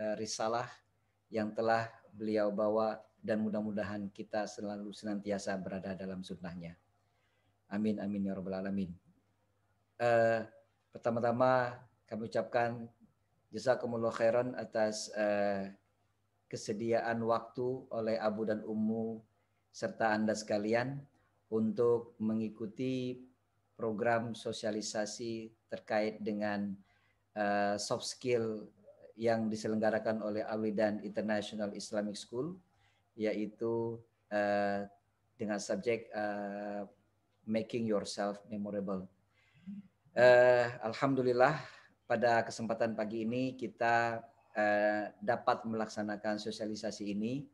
Eh, risalah yang telah beliau bawa dan mudah-mudahan kita selalu senantiasa berada dalam sunnahnya. Amin, amin, ya rabbal alamin. Uh, Pertama-tama kami ucapkan jazakumullah khairan atas uh, kesediaan waktu oleh Abu dan Ummu serta Anda sekalian untuk mengikuti program sosialisasi terkait dengan uh, soft skill yang diselenggarakan oleh Alwi dan International Islamic School yaitu uh, dengan subjek uh, making yourself memorable. Uh, Alhamdulillah pada kesempatan pagi ini kita uh, dapat melaksanakan sosialisasi ini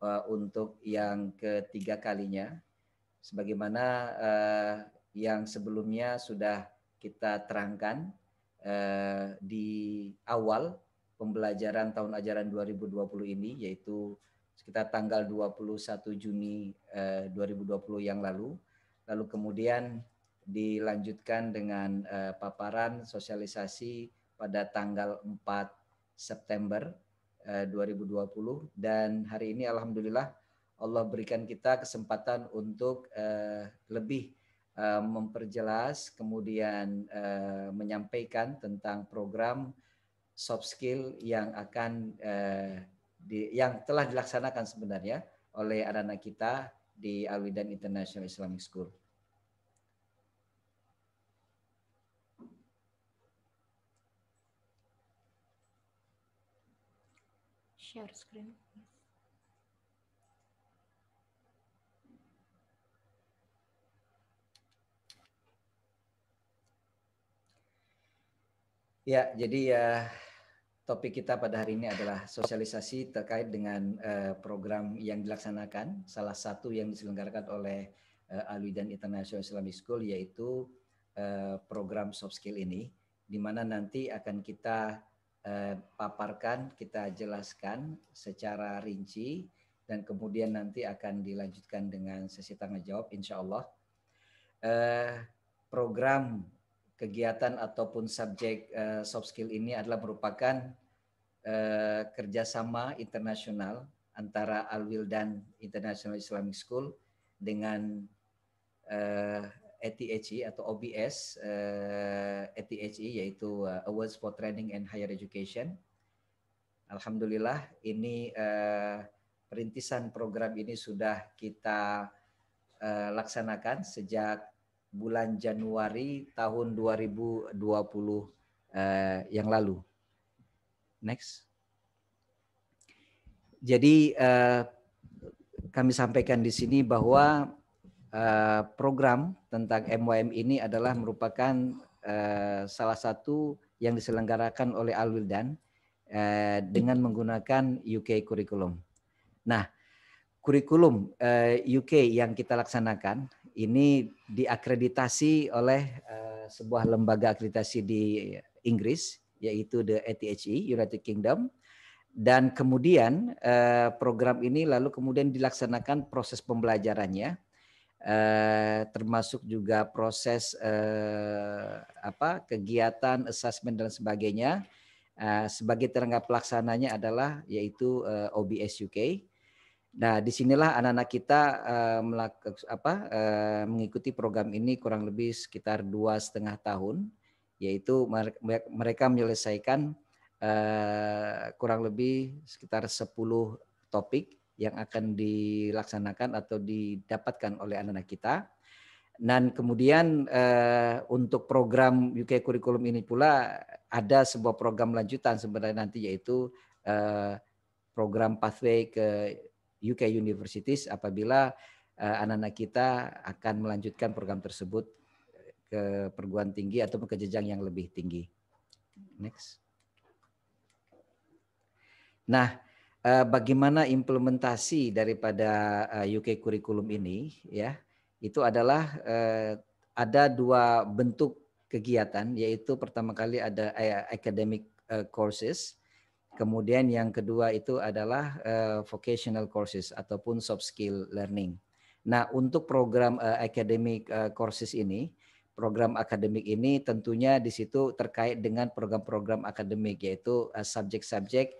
uh, untuk yang ketiga kalinya, sebagaimana uh, yang sebelumnya sudah kita terangkan di awal pembelajaran tahun ajaran 2020 ini yaitu sekitar tanggal 21 Juni eh, 2020 yang lalu. Lalu kemudian dilanjutkan dengan eh, paparan sosialisasi pada tanggal 4 September eh, 2020 dan hari ini alhamdulillah Allah berikan kita kesempatan untuk eh, lebih eh, memperjelas kemudian menyampaikan tentang program soft skill yang akan eh, di, yang telah dilaksanakan sebenarnya oleh anak-anak kita di Alwidan International Islamic School. Share screen. Ya, jadi ya Topik kita pada hari ini adalah sosialisasi terkait dengan uh, program yang dilaksanakan, salah satu yang diselenggarakan oleh uh, eh, dan International Islamic School yaitu uh, program soft skill ini, di mana nanti akan kita uh, paparkan, kita jelaskan secara rinci, dan kemudian nanti akan dilanjutkan dengan sesi tanya jawab, insya Allah. Uh, program kegiatan ataupun subjek uh, soft skill ini adalah merupakan Eh, kerjasama internasional antara Alwil dan International Islamic School dengan ETHI eh, e atau OBS ETHI eh, e yaitu Awards for Training and Higher Education. Alhamdulillah ini perintisan program ini sudah kita laksanakan sejak bulan Januari tahun 2020 yang lalu. Next. Jadi eh, kami sampaikan di sini bahwa eh, program tentang MYM ini adalah merupakan eh, salah satu yang diselenggarakan oleh Alwildan eh, dengan menggunakan UK Curriculum. Nah, kurikulum eh, UK yang kita laksanakan ini diakreditasi oleh eh, sebuah lembaga akreditasi di Inggris yaitu the ATHE United Kingdom dan kemudian eh, program ini lalu kemudian dilaksanakan proses pembelajarannya eh, termasuk juga proses eh, apa kegiatan asesmen dan sebagainya sebagai terangga pelaksananya adalah yaitu OBS UK nah disinilah anak-anak kita melakukan apa, mengikuti program ini kurang lebih sekitar dua setengah tahun yaitu mereka menyelesaikan eh, kurang lebih sekitar 10 topik yang akan dilaksanakan atau didapatkan oleh anak-anak kita. Dan kemudian eh, untuk program UK Kurikulum ini pula ada sebuah program lanjutan sebenarnya nanti yaitu eh, program pathway ke UK Universities apabila anak-anak kita akan melanjutkan program tersebut ke perguruan tinggi atau ke jenjang yang lebih tinggi. Next. Nah, eh, bagaimana implementasi daripada eh, UK kurikulum ini ya? Itu adalah eh, ada dua bentuk kegiatan yaitu pertama kali ada academic courses Kemudian yang kedua itu adalah uh, vocational courses ataupun soft skill learning. Nah, untuk program uh, academic uh, courses ini program akademik ini tentunya di situ terkait dengan program-program akademik yaitu eh, subjek-subjek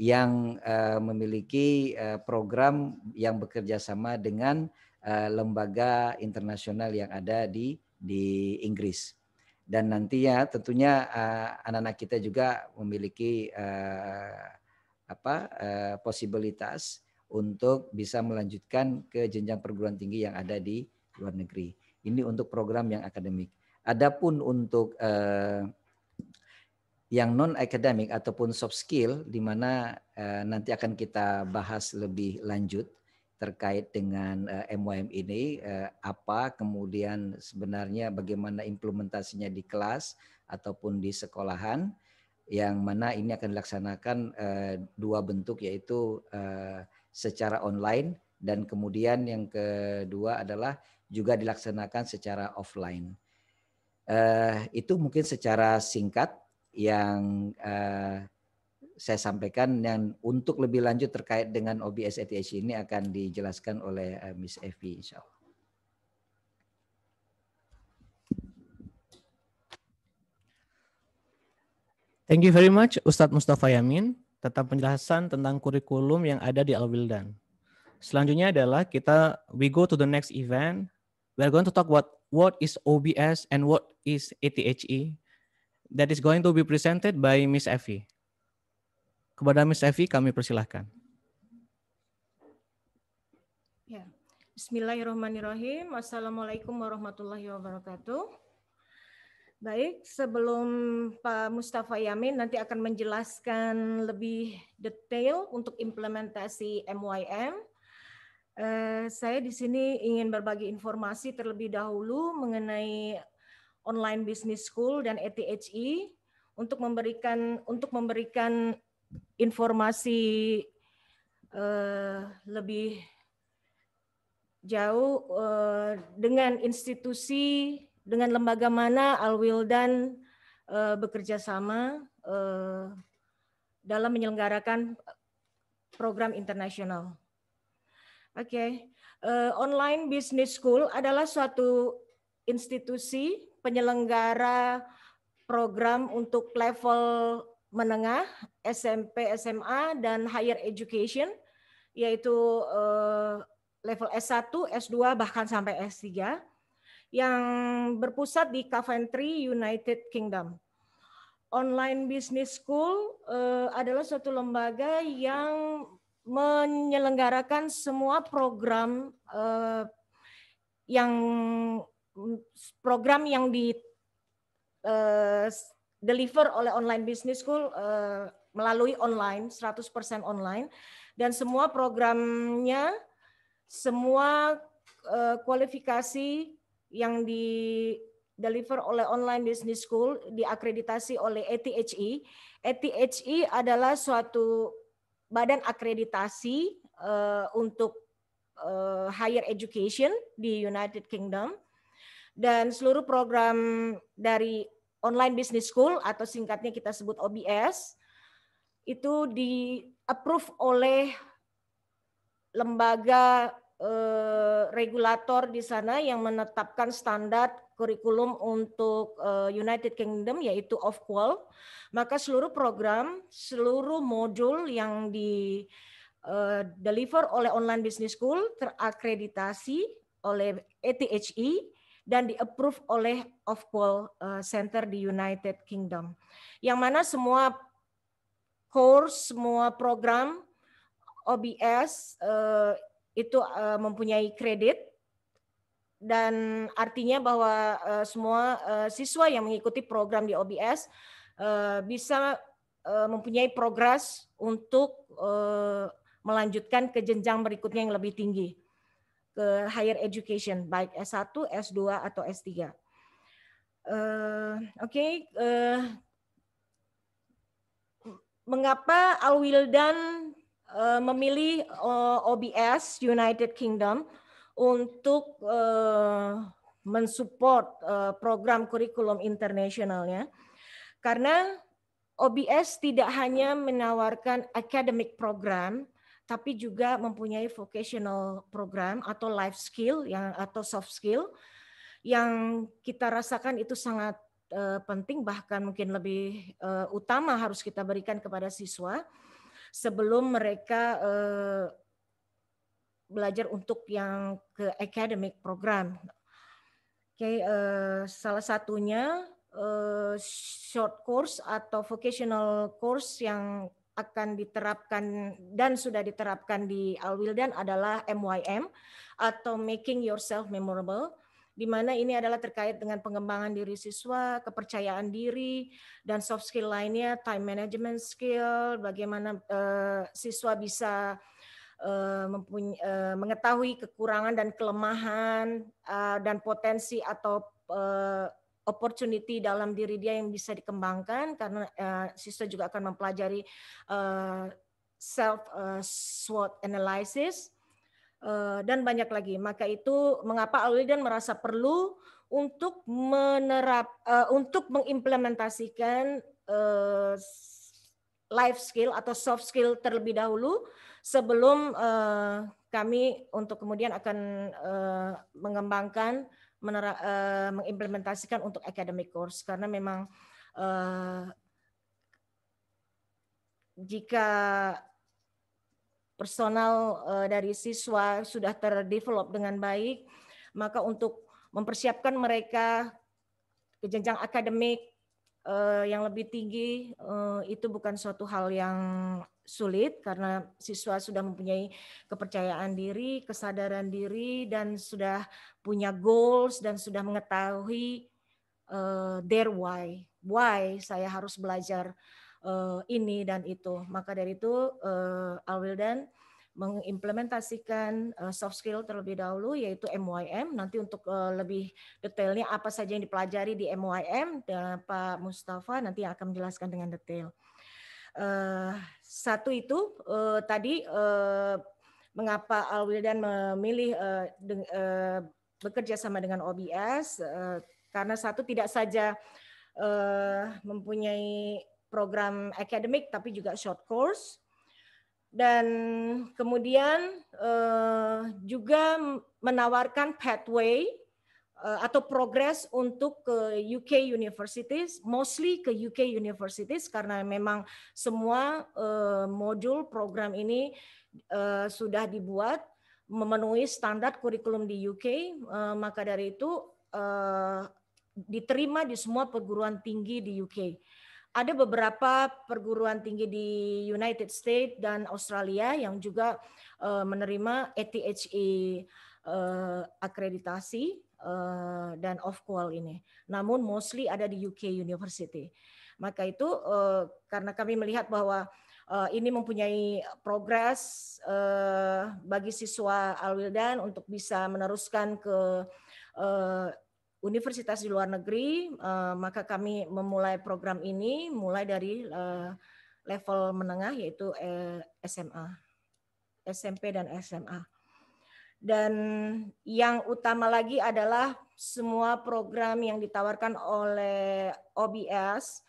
yang eh, memiliki eh, program yang bekerja sama dengan lembaga internasional yang ada di di Inggris. Dan nantinya tentunya anak-anak kita juga memiliki apa posibilitas untuk bisa melanjutkan ke jenjang perguruan tinggi yang ada di luar negeri. Ini untuk program yang akademik. Adapun untuk eh, yang non akademik ataupun soft skill di mana eh, nanti akan kita bahas lebih lanjut terkait dengan uh, eh, MYM ini uh, apa kemudian sebenarnya bagaimana implementasinya di kelas ataupun di sekolahan yang mana ini akan dilaksanakan uh, dua bentuk yaitu uh, secara online dan kemudian yang kedua adalah juga dilaksanakan secara offline. Uh, itu mungkin secara singkat yang uh, saya sampaikan dan untuk lebih lanjut terkait dengan OBS ETH ini akan dijelaskan oleh uh, Miss Evi insya Allah. Thank you very much Ustadz Mustafa Yamin tentang penjelasan tentang kurikulum yang ada di Al-Wildan. Selanjutnya adalah kita we go to the next event we're going to talk about what is OBS and what is ATHE that is going to be presented by Miss Effie. Kepada Miss Effie kami persilahkan. Ya. Bismillahirrahmanirrahim. Assalamualaikum warahmatullahi wabarakatuh. Baik, sebelum Pak Mustafa Yamin nanti akan menjelaskan lebih detail untuk implementasi MYM, Eh, saya di sini ingin berbagi informasi terlebih dahulu mengenai online business school dan ETHI untuk memberikan untuk memberikan informasi uh, lebih jauh uh, dengan institusi dengan lembaga mana Alwildan uh, bekerja sama uh, dalam menyelenggarakan program internasional. Oke, okay. uh, eh, online business school adalah suatu institusi penyelenggara program untuk level menengah SMP, SMA dan higher education yaitu uh, level S1, S2 bahkan sampai S3 yang berpusat di Coventry, United Kingdom. Online Business School uh, adalah suatu lembaga yang menyelenggarakan semua program eh, yang program yang di eh, deliver oleh online business school eh, melalui online 100% online dan semua programnya semua kualifikasi yang di deliver oleh online business school diakreditasi oleh ATHE. ATHE adalah suatu badan akreditasi uh, untuk uh, higher education di United Kingdom dan seluruh program dari online business school atau singkatnya kita sebut OBS itu di approve oleh lembaga Eh, regulator di sana yang menetapkan standar kurikulum untuk eh, United Kingdom yaitu Ofqual, maka seluruh program, seluruh modul yang di eh, deliver oleh Online Business School terakreditasi oleh ETHE dan di approve oleh Ofqual Center di United Kingdom. Yang mana semua course, semua program OBS itu eh, mempunyai kredit dan artinya bahwa eh, semua eh, siswa yang mengikuti program di OBS bisa mempunyai progres untuk melanjutkan ke jenjang berikutnya yang lebih tinggi ke higher education baik S1, S2 atau S3. Uh, Oke, okay, uh, mengapa Alwildan Eh, memilih uh, eh, OBS United Kingdom untuk uh, mensupport uh, program kurikulum internasionalnya karena OBS tidak hanya menawarkan academic program tapi juga mempunyai vocational program atau life skill yang atau soft skill yang kita rasakan itu sangat uh, penting bahkan mungkin lebih uh, utama harus kita berikan kepada siswa sebelum mereka uh, belajar untuk yang ke academic program. Oke, okay, uh, eh, salah satunya uh, short course atau vocational course yang akan diterapkan dan sudah diterapkan di Alwildan adalah MYM atau Making Yourself Memorable di mana ini adalah terkait dengan pengembangan diri siswa, kepercayaan diri, dan soft skill lainnya, time management skill, bagaimana uh, siswa bisa eh, eh, mengetahui kekurangan dan kelemahan dan potensi atau opportunity dalam diri dia yang bisa dikembangkan karena siswa juga akan mempelajari self uh, SWOT analysis Eh, dan banyak lagi. Maka itu mengapa dan merasa perlu untuk menerap eh, untuk mengimplementasikan eh, life skill atau soft skill terlebih dahulu sebelum kami untuk kemudian akan mengembangkan menerap mengimplementasikan untuk academic course karena memang jika personal uh, dari siswa sudah terdevelop dengan baik, maka untuk mempersiapkan mereka ke jenjang akademik uh, yang lebih tinggi uh, itu bukan suatu hal yang sulit karena siswa sudah mempunyai kepercayaan diri, kesadaran diri dan sudah punya goals dan sudah mengetahui uh, their why, why saya harus belajar uh, ini dan itu. Maka dari itu uh, eh, Alwildan mengimplementasikan uh, soft skill terlebih dahulu yaitu MYM nanti untuk uh, lebih detailnya apa saja yang dipelajari di MYM dan Pak Mustafa nanti akan menjelaskan dengan detail. Uh, satu itu uh, tadi uh, mengapa Alwildan memilih uh, de, uh, bekerja sama dengan OBS uh, karena satu tidak saja uh, mempunyai program akademik tapi juga short course dan kemudian eh, juga menawarkan pathway eh, atau progres untuk ke UK universities, mostly ke UK universities karena memang semua eh, modul program ini sudah dibuat memenuhi standar kurikulum di UK, maka dari itu diterima di semua perguruan tinggi di UK ada beberapa perguruan tinggi di United States dan Australia yang juga uh, menerima ATHE uh, eh, akreditasi uh, dan off-call ini. Namun mostly ada di UK University. Maka itu uh, karena kami melihat bahwa uh, ini mempunyai progres uh, bagi siswa Alwildan untuk bisa meneruskan ke uh, universitas di luar negeri, eh, maka kami memulai program ini mulai dari eh, level menengah yaitu eh, SMA, SMP dan SMA. Dan yang utama lagi adalah semua program yang ditawarkan oleh OBS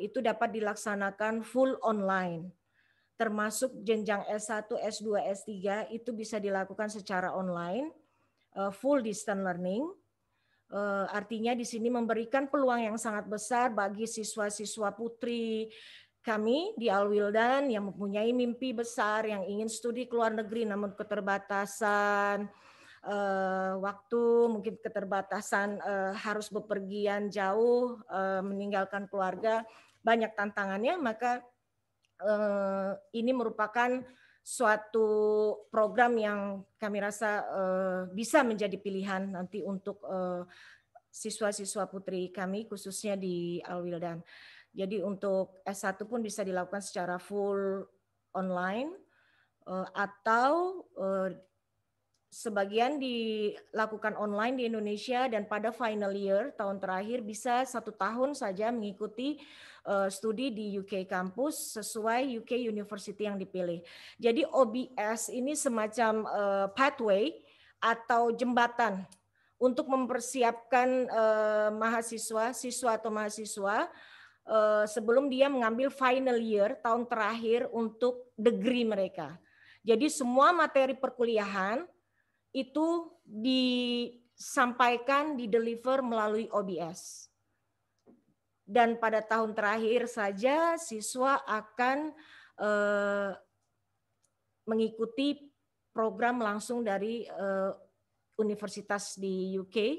itu dapat dilaksanakan full online termasuk jenjang S1, S2, S3 itu bisa dilakukan secara online, full distance learning Eh, artinya di sini memberikan peluang yang sangat besar bagi siswa-siswa putri kami di Alwildan yang mempunyai mimpi besar yang ingin studi ke luar negeri namun keterbatasan uh, waktu mungkin keterbatasan uh, harus bepergian jauh uh, meninggalkan keluarga banyak tantangannya maka ini merupakan suatu program yang kami rasa uh, bisa menjadi pilihan nanti untuk siswa eh, siswa-siswa putri kami khususnya di Alwildan. Jadi untuk S1 pun bisa dilakukan secara full online uh, atau uh, sebagian dilakukan online di Indonesia dan pada final year tahun terakhir bisa satu tahun saja mengikuti uh, studi di UK kampus sesuai UK university yang dipilih. Jadi OBS ini semacam uh, pathway atau jembatan untuk mempersiapkan uh, mahasiswa, siswa atau mahasiswa uh, sebelum dia mengambil final year tahun terakhir untuk degree mereka. Jadi semua materi perkuliahan itu disampaikan, dideliver melalui OBS. Dan pada tahun terakhir saja siswa akan eh, mengikuti program langsung dari eh, universitas di UK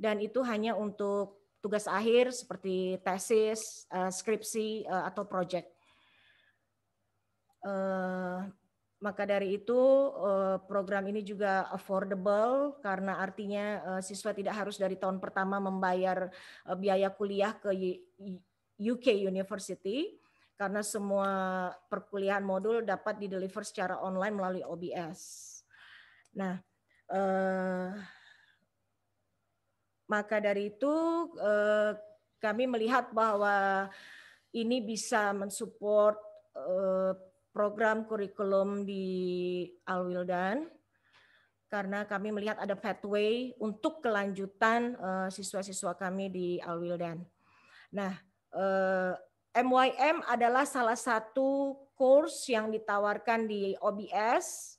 dan itu hanya untuk tugas akhir seperti tesis, eh, skripsi eh, atau proyek. Eh, maka dari itu eh, program ini juga affordable karena artinya eh, siswa tidak harus dari tahun pertama membayar eh, biaya kuliah ke UK University karena semua perkuliahan modul dapat dideliver secara online melalui OBS. Nah, maka dari itu kami melihat bahwa ini bisa mensupport program kurikulum di Alwildan karena kami melihat ada pathway untuk kelanjutan eh, siswa-siswa kami di Alwildan. Nah, MYM eh, adalah salah satu course yang ditawarkan di OBS.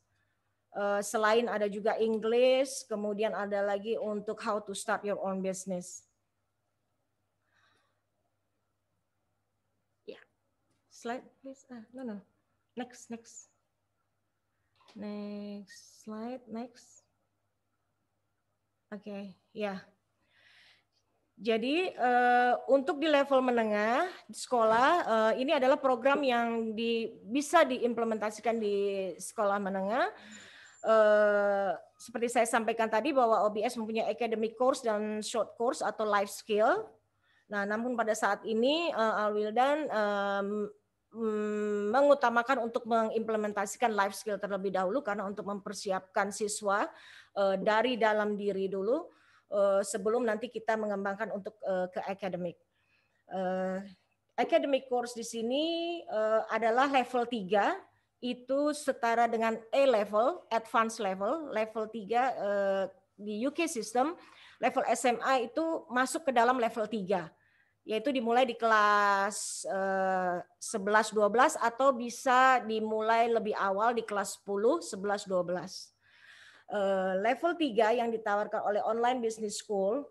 Eh, selain ada juga English, kemudian ada lagi untuk how to start your own business. Ya, slide please. Ah, no, no. Next, next. Next slide, next. Oke, okay, ya. Yeah. Jadi uh, untuk di level menengah di sekolah uh, ini adalah program yang di, bisa diimplementasikan di sekolah menengah. Uh, seperti saya sampaikan tadi bahwa OBS mempunyai academic course dan short course atau life skill. Nah, namun pada saat ini uh, Alwildan um, Mm, mengutamakan untuk mengimplementasikan life skill terlebih dahulu karena untuk mempersiapkan siswa eh, dari dalam diri dulu eh, sebelum nanti kita mengembangkan untuk eh, ke akademik. akademik course di sini adalah level 3 itu setara dengan A level, advanced level, level 3 di UK system, level SMA itu masuk ke dalam level 3 yaitu dimulai di kelas eh, sebelas 11 12 atau bisa dimulai lebih awal di kelas 10 11 12. belas eh, level 3 yang ditawarkan oleh Online Business School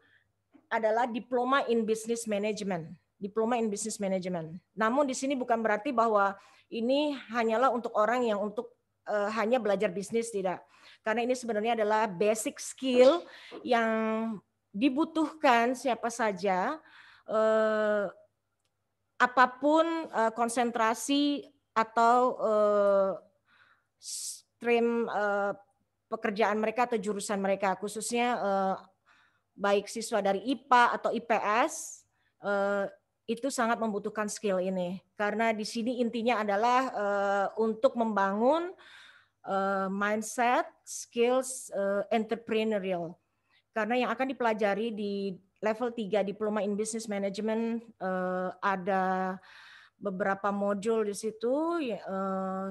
adalah diploma in business management. Diploma in business management. Namun di sini bukan berarti bahwa ini hanyalah untuk orang yang untuk uh, hanya belajar bisnis tidak. Karena ini sebenarnya adalah basic skill yang dibutuhkan siapa saja eh, apapun eh, konsentrasi atau eh, stream eh, pekerjaan mereka atau jurusan mereka khususnya eh, baik siswa dari IPA atau IPS eh, itu sangat membutuhkan skill ini karena di sini intinya adalah eh, untuk membangun eh, mindset skills eh, entrepreneurial karena yang akan dipelajari di level 3 diploma in business management uh, ada beberapa modul di situ uh,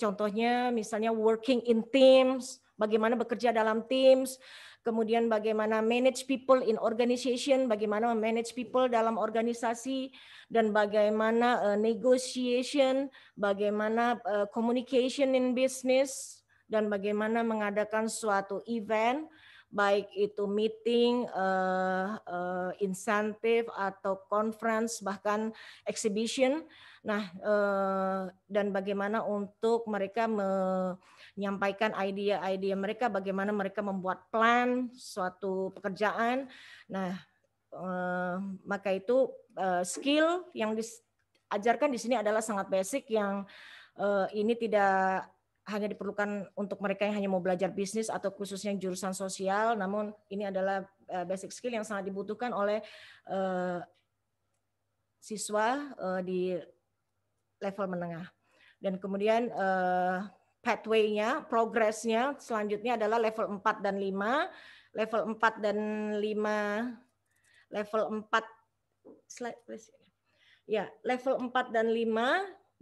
contohnya misalnya working in teams bagaimana bekerja dalam teams kemudian bagaimana manage people in organization bagaimana manage people dalam organisasi dan bagaimana uh, negotiation bagaimana uh, communication in business dan bagaimana mengadakan suatu event baik itu meeting, uh, uh, insentif atau conference bahkan exhibition. Nah, uh, dan bagaimana untuk mereka menyampaikan ide-ide mereka, bagaimana mereka membuat plan suatu pekerjaan. Nah, uh, maka itu uh, skill yang diajarkan di sini adalah sangat basic yang uh, ini tidak hanya diperlukan untuk mereka yang hanya mau belajar bisnis atau khususnya jurusan sosial. Namun ini adalah eh, basic skill yang sangat dibutuhkan oleh eh, siswa eh, di level menengah. Dan kemudian uh, pathway-nya, progresnya selanjutnya adalah level 4 dan 5. Level 4 dan 5 level 4 slide please. Ya, level 4 dan 5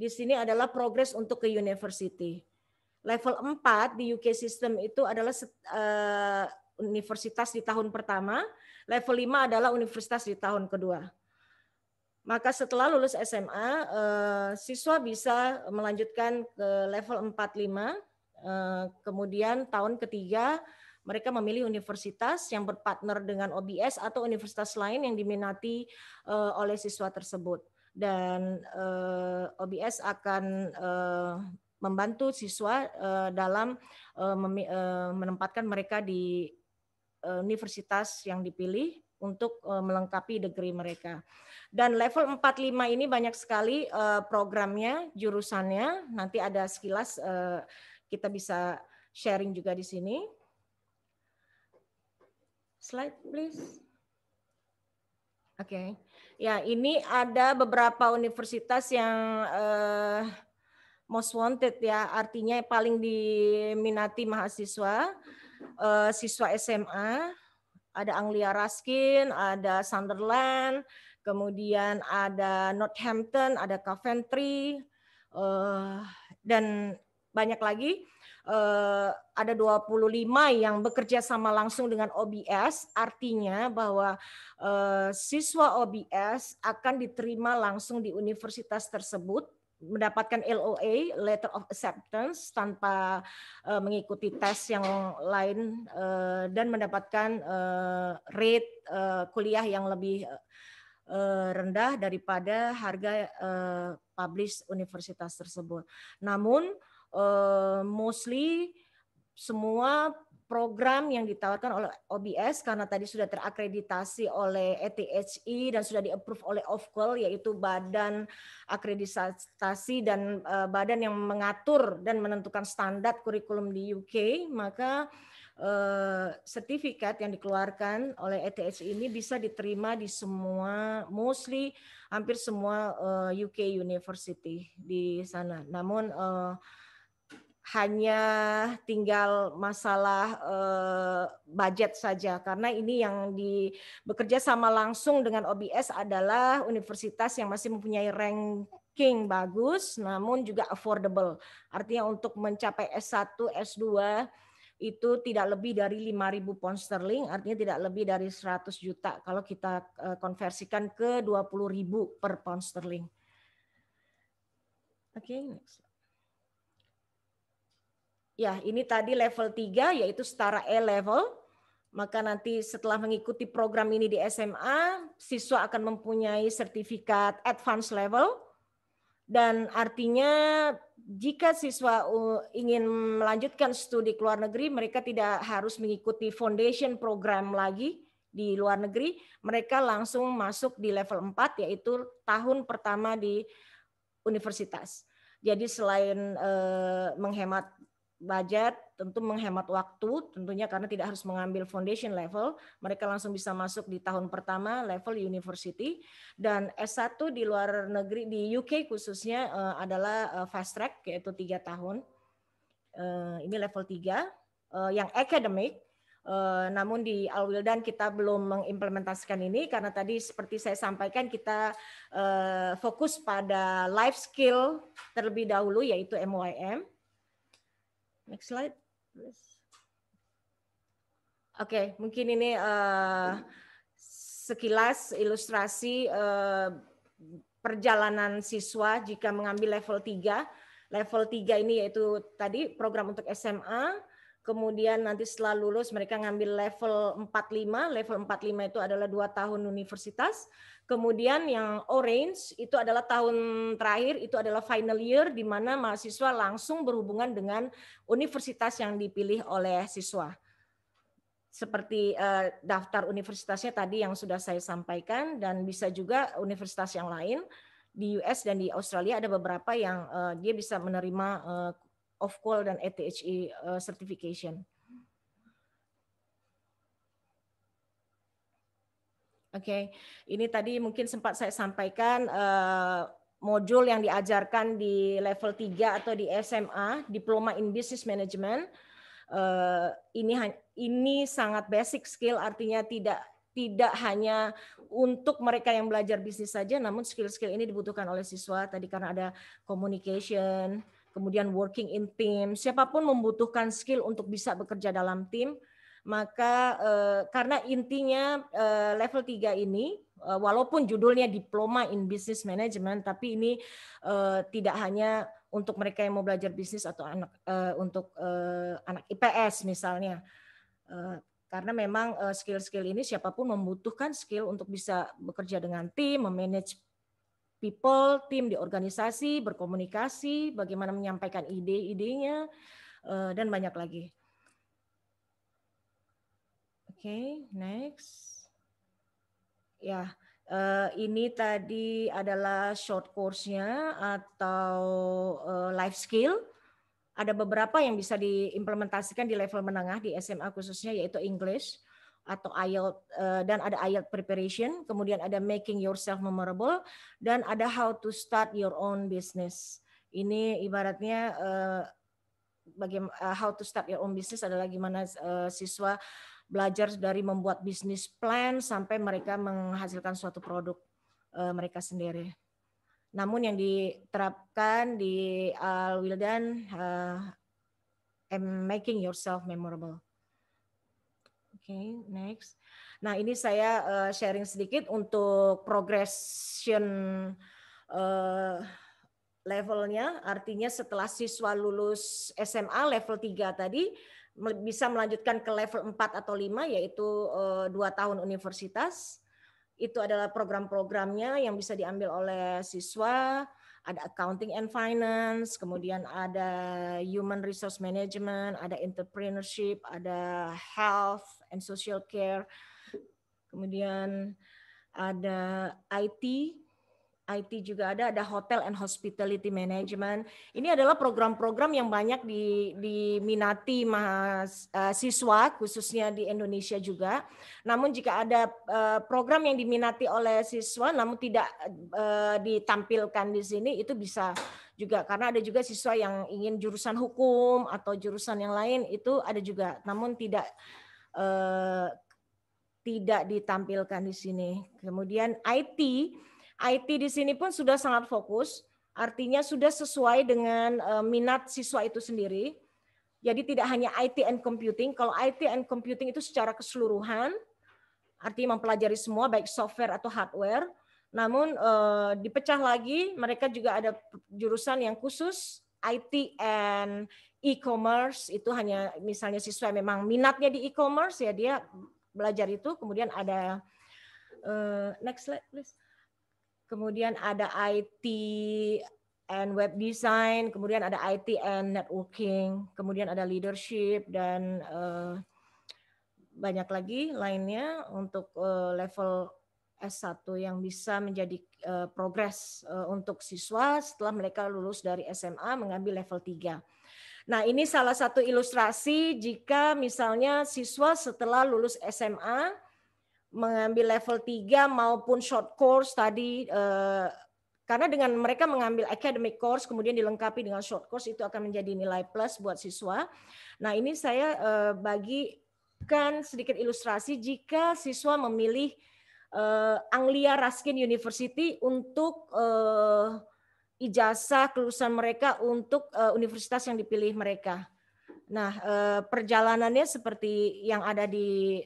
di sini adalah progres untuk ke university level 4 di UK system itu adalah uh, universitas di tahun pertama, level 5 adalah universitas di tahun kedua. Maka setelah lulus SMA, uh, eh, siswa bisa melanjutkan ke level 4-5, uh, eh, kemudian tahun ketiga mereka memilih universitas yang berpartner dengan OBS atau universitas lain yang diminati uh, oleh siswa tersebut dan uh, OBS akan uh, membantu siswa eh, dalam eh, eh, menempatkan mereka di universitas yang dipilih untuk melengkapi degree mereka. Dan level 45 ini banyak sekali programnya, jurusannya. Nanti ada sekilas kita bisa sharing juga di sini. Slide please. Oke. Okay. Ya, ini ada beberapa universitas yang most wanted ya, artinya paling diminati mahasiswa, uh, siswa SMA, ada Anglia Raskin, ada Sunderland, kemudian ada Northampton, ada Coventry, uh, dan banyak lagi. uh, ada 25 yang bekerja sama langsung dengan OBS, artinya bahwa uh, siswa OBS akan diterima langsung di universitas tersebut mendapatkan LOA (Letter of Acceptance) tanpa uh, mengikuti tes yang lain uh, dan mendapatkan uh, rate uh, kuliah yang lebih uh, rendah daripada harga uh, publish universitas tersebut. Namun uh, mostly semua program yang ditawarkan oleh OBS karena tadi sudah terakreditasi oleh ETHI dan sudah di-approve oleh OFCOL yaitu badan akreditasi dan eh, badan yang mengatur dan menentukan standar kurikulum di UK maka eh, sertifikat yang dikeluarkan oleh ETHI ini bisa diterima di semua mostly hampir semua eh, UK university di sana namun hanya tinggal masalah uh, budget saja karena ini yang di bekerja sama langsung dengan OBS adalah universitas yang masih mempunyai ranking bagus namun juga affordable. Artinya untuk mencapai S1, S2 itu tidak lebih dari 5.000 pound sterling, artinya tidak lebih dari 100 juta kalau kita eh, konversikan ke 20.000 per pound sterling. Oke, okay, next. Ya, ini tadi level 3 yaitu setara A level. Maka nanti setelah mengikuti program ini di SMA, siswa akan mempunyai sertifikat advance level. Dan artinya jika siswa ingin melanjutkan studi ke luar negeri, mereka tidak harus mengikuti foundation program lagi di luar negeri, mereka langsung masuk di level 4 yaitu tahun pertama di universitas. Jadi selain eh, menghemat budget, tentu menghemat waktu, tentunya karena tidak harus mengambil foundation level, mereka langsung bisa masuk di tahun pertama level university dan S1 di luar negeri di UK khususnya uh, adalah uh, fast track yaitu tiga tahun. Uh, ini level 3 uh, yang academic Uh, namun di Alwildan kita belum mengimplementasikan ini karena tadi seperti saya sampaikan kita uh, fokus pada life skill terlebih dahulu yaitu MYM Next slide. Oke, okay, mungkin ini uh, sekilas ilustrasi uh, perjalanan siswa jika mengambil level 3. Level 3 ini yaitu tadi program untuk SMA, kemudian nanti setelah lulus mereka ngambil level 45. Level 45 itu adalah dua tahun universitas Kemudian yang orange itu adalah tahun terakhir, itu adalah final year di mana mahasiswa langsung berhubungan dengan universitas yang dipilih oleh siswa. Seperti eh, daftar universitasnya tadi yang sudah saya sampaikan dan bisa juga universitas yang lain di US dan di Australia ada beberapa yang eh, dia bisa menerima eh, off call dan ATHE e, certification. Oke, okay. ini tadi mungkin sempat saya sampaikan uh, modul yang diajarkan di level 3 atau di SMA, Diploma in Business Management. Uh, ini ini sangat basic skill, artinya tidak tidak hanya untuk mereka yang belajar bisnis saja, namun skill-skill ini dibutuhkan oleh siswa tadi karena ada communication, kemudian working in team. Siapapun membutuhkan skill untuk bisa bekerja dalam tim maka eh, karena intinya eh, level 3 ini eh, walaupun judulnya diploma in business management tapi ini eh, tidak hanya untuk mereka yang mau belajar bisnis atau anak eh, untuk eh, anak IPS misalnya eh, karena memang eh, skill-skill ini siapapun membutuhkan skill untuk bisa bekerja dengan tim, memanage people, tim di organisasi, berkomunikasi, bagaimana menyampaikan ide-idenya eh, dan banyak lagi okay, next. Ya, yeah. uh, ini tadi adalah short course-nya atau uh, life skill. Ada beberapa yang bisa diimplementasikan di level menengah di SMA khususnya yaitu English atau IELTS eh, dan ada IELTS preparation, kemudian ada making yourself memorable dan ada how to start your own business. Ini ibaratnya eh, bagaimana how to start your own business adalah gimana siswa belajar dari membuat bisnis plan sampai mereka menghasilkan suatu produk eh, mereka sendiri. Namun yang diterapkan di Al eh, Wildan uh, eh, making yourself memorable. Oke, okay, next. Nah, ini saya sharing sedikit untuk progression levelnya. Artinya setelah siswa lulus SMA level 3 tadi, bisa melanjutkan ke level 4 atau 5 yaitu eh, dua tahun universitas. Itu adalah program-programnya yang bisa diambil oleh siswa, ada accounting and finance, kemudian ada human resource management, ada entrepreneurship, ada health and social care. Kemudian ada IT IT juga ada, ada hotel and hospitality management. Ini adalah program-program yang banyak di, diminati mahasiswa eh, khususnya di Indonesia juga. Namun jika ada eh, program yang diminati oleh siswa namun tidak eh, ditampilkan di sini itu bisa juga karena ada juga siswa yang ingin jurusan hukum atau jurusan yang lain itu ada juga namun tidak tidak ditampilkan di sini. Kemudian IT IT di sini pun sudah sangat fokus, artinya sudah sesuai dengan eh, minat siswa itu sendiri. Jadi tidak hanya IT and computing, kalau IT and computing itu secara keseluruhan, artinya mempelajari semua baik software atau hardware. Namun eh, dipecah lagi, mereka juga ada jurusan yang khusus IT and e-commerce itu hanya misalnya siswa memang minatnya di e-commerce ya dia belajar itu, kemudian ada eh, next slide please kemudian ada IT and web design, kemudian ada IT and networking, kemudian ada leadership dan uh, banyak lagi lainnya untuk uh, level S1 yang bisa menjadi uh, progres uh, untuk siswa setelah mereka lulus dari SMA mengambil level 3. Nah, ini salah satu ilustrasi jika misalnya siswa setelah lulus SMA mengambil level 3 maupun short course tadi eh, karena dengan mereka mengambil academic course kemudian dilengkapi dengan short course itu akan menjadi nilai plus buat siswa. Nah, ini saya eh, bagikan sedikit ilustrasi jika siswa memilih eh, Anglia Ruskin University untuk ijazah kelulusan mereka untuk universitas yang dipilih mereka. Nah, perjalanannya seperti yang ada di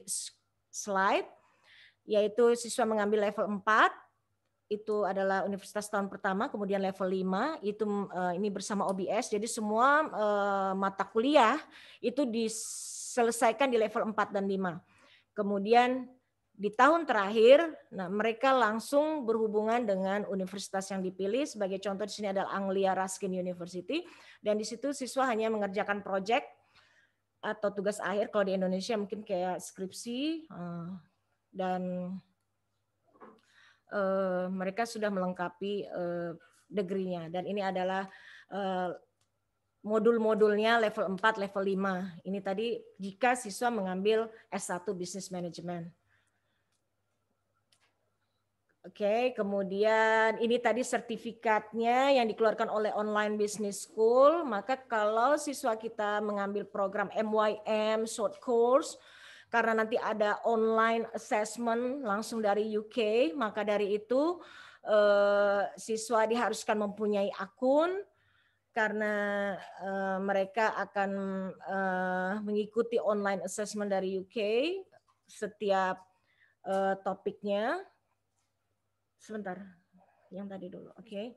slide yaitu siswa mengambil level 4 itu adalah universitas tahun pertama, kemudian level 5 itu eh, ini bersama OBS. Jadi semua eh, mata kuliah itu diselesaikan di level 4 dan 5. Kemudian di tahun terakhir, nah mereka langsung berhubungan dengan universitas yang dipilih. Sebagai contoh di sini adalah Anglia Ruskin University dan di situ siswa hanya mengerjakan proyek atau tugas akhir kalau di Indonesia mungkin kayak skripsi eh, dan uh, mereka sudah melengkapi uh, degree-nya dan ini adalah uh, modul-modulnya level 4, level 5. Ini tadi jika siswa mengambil S1 Business Management. Oke, okay, kemudian ini tadi sertifikatnya yang dikeluarkan oleh Online Business School. Maka kalau siswa kita mengambil program MYM short course, karena nanti ada online assessment langsung dari UK, maka dari itu eh, siswa diharuskan mempunyai akun karena eh, mereka akan eh, mengikuti online assessment dari UK setiap topiknya. Sebentar, yang tadi dulu, oke. Okay.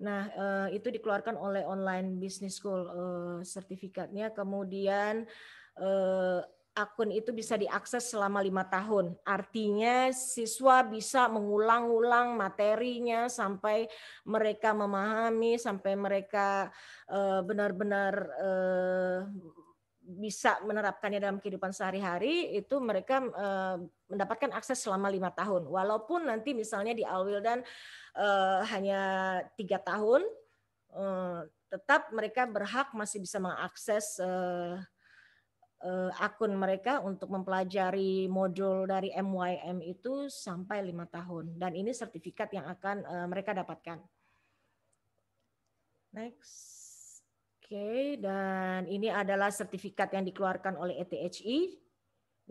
Nah, itu dikeluarkan oleh Online Business School sertifikatnya. Kemudian akun itu bisa diakses selama lima tahun. Artinya siswa bisa mengulang-ulang materinya sampai mereka memahami, sampai mereka eh, benar-benar eh, bisa menerapkannya dalam kehidupan sehari-hari itu mereka eh, mendapatkan akses selama lima tahun walaupun nanti misalnya di Alwildan dan hanya tiga tahun tetap mereka berhak masih bisa mengakses uh, akun mereka untuk mempelajari modul dari MYM itu sampai lima tahun dan ini sertifikat yang akan uh, mereka dapatkan. Next. Oke, okay, dan ini adalah sertifikat yang dikeluarkan oleh ETHI.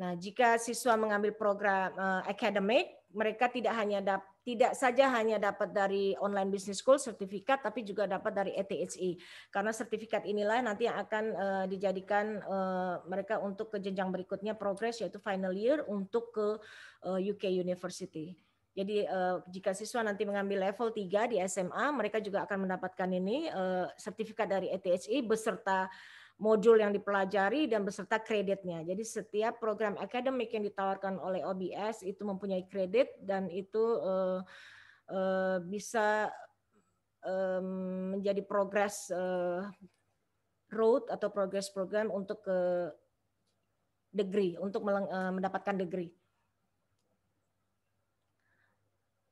Nah, jika siswa mengambil program uh, eh, akademik, mereka tidak hanya dapat tidak saja hanya dapat dari online business school sertifikat tapi juga dapat dari ETHI e. karena sertifikat inilah nanti yang akan uh, dijadikan uh, mereka untuk ke jenjang berikutnya progress yaitu final year untuk ke uh, eh, UK University. Jadi uh, jika siswa nanti mengambil level 3 di SMA mereka juga akan mendapatkan ini uh, sertifikat dari ETHI e beserta modul yang dipelajari dan beserta kreditnya. Jadi setiap program akademik yang ditawarkan oleh OBS itu mempunyai kredit dan itu uh, uh, bisa um, menjadi progress uh, eh, road atau progress program untuk ke degree untuk mendapatkan degree.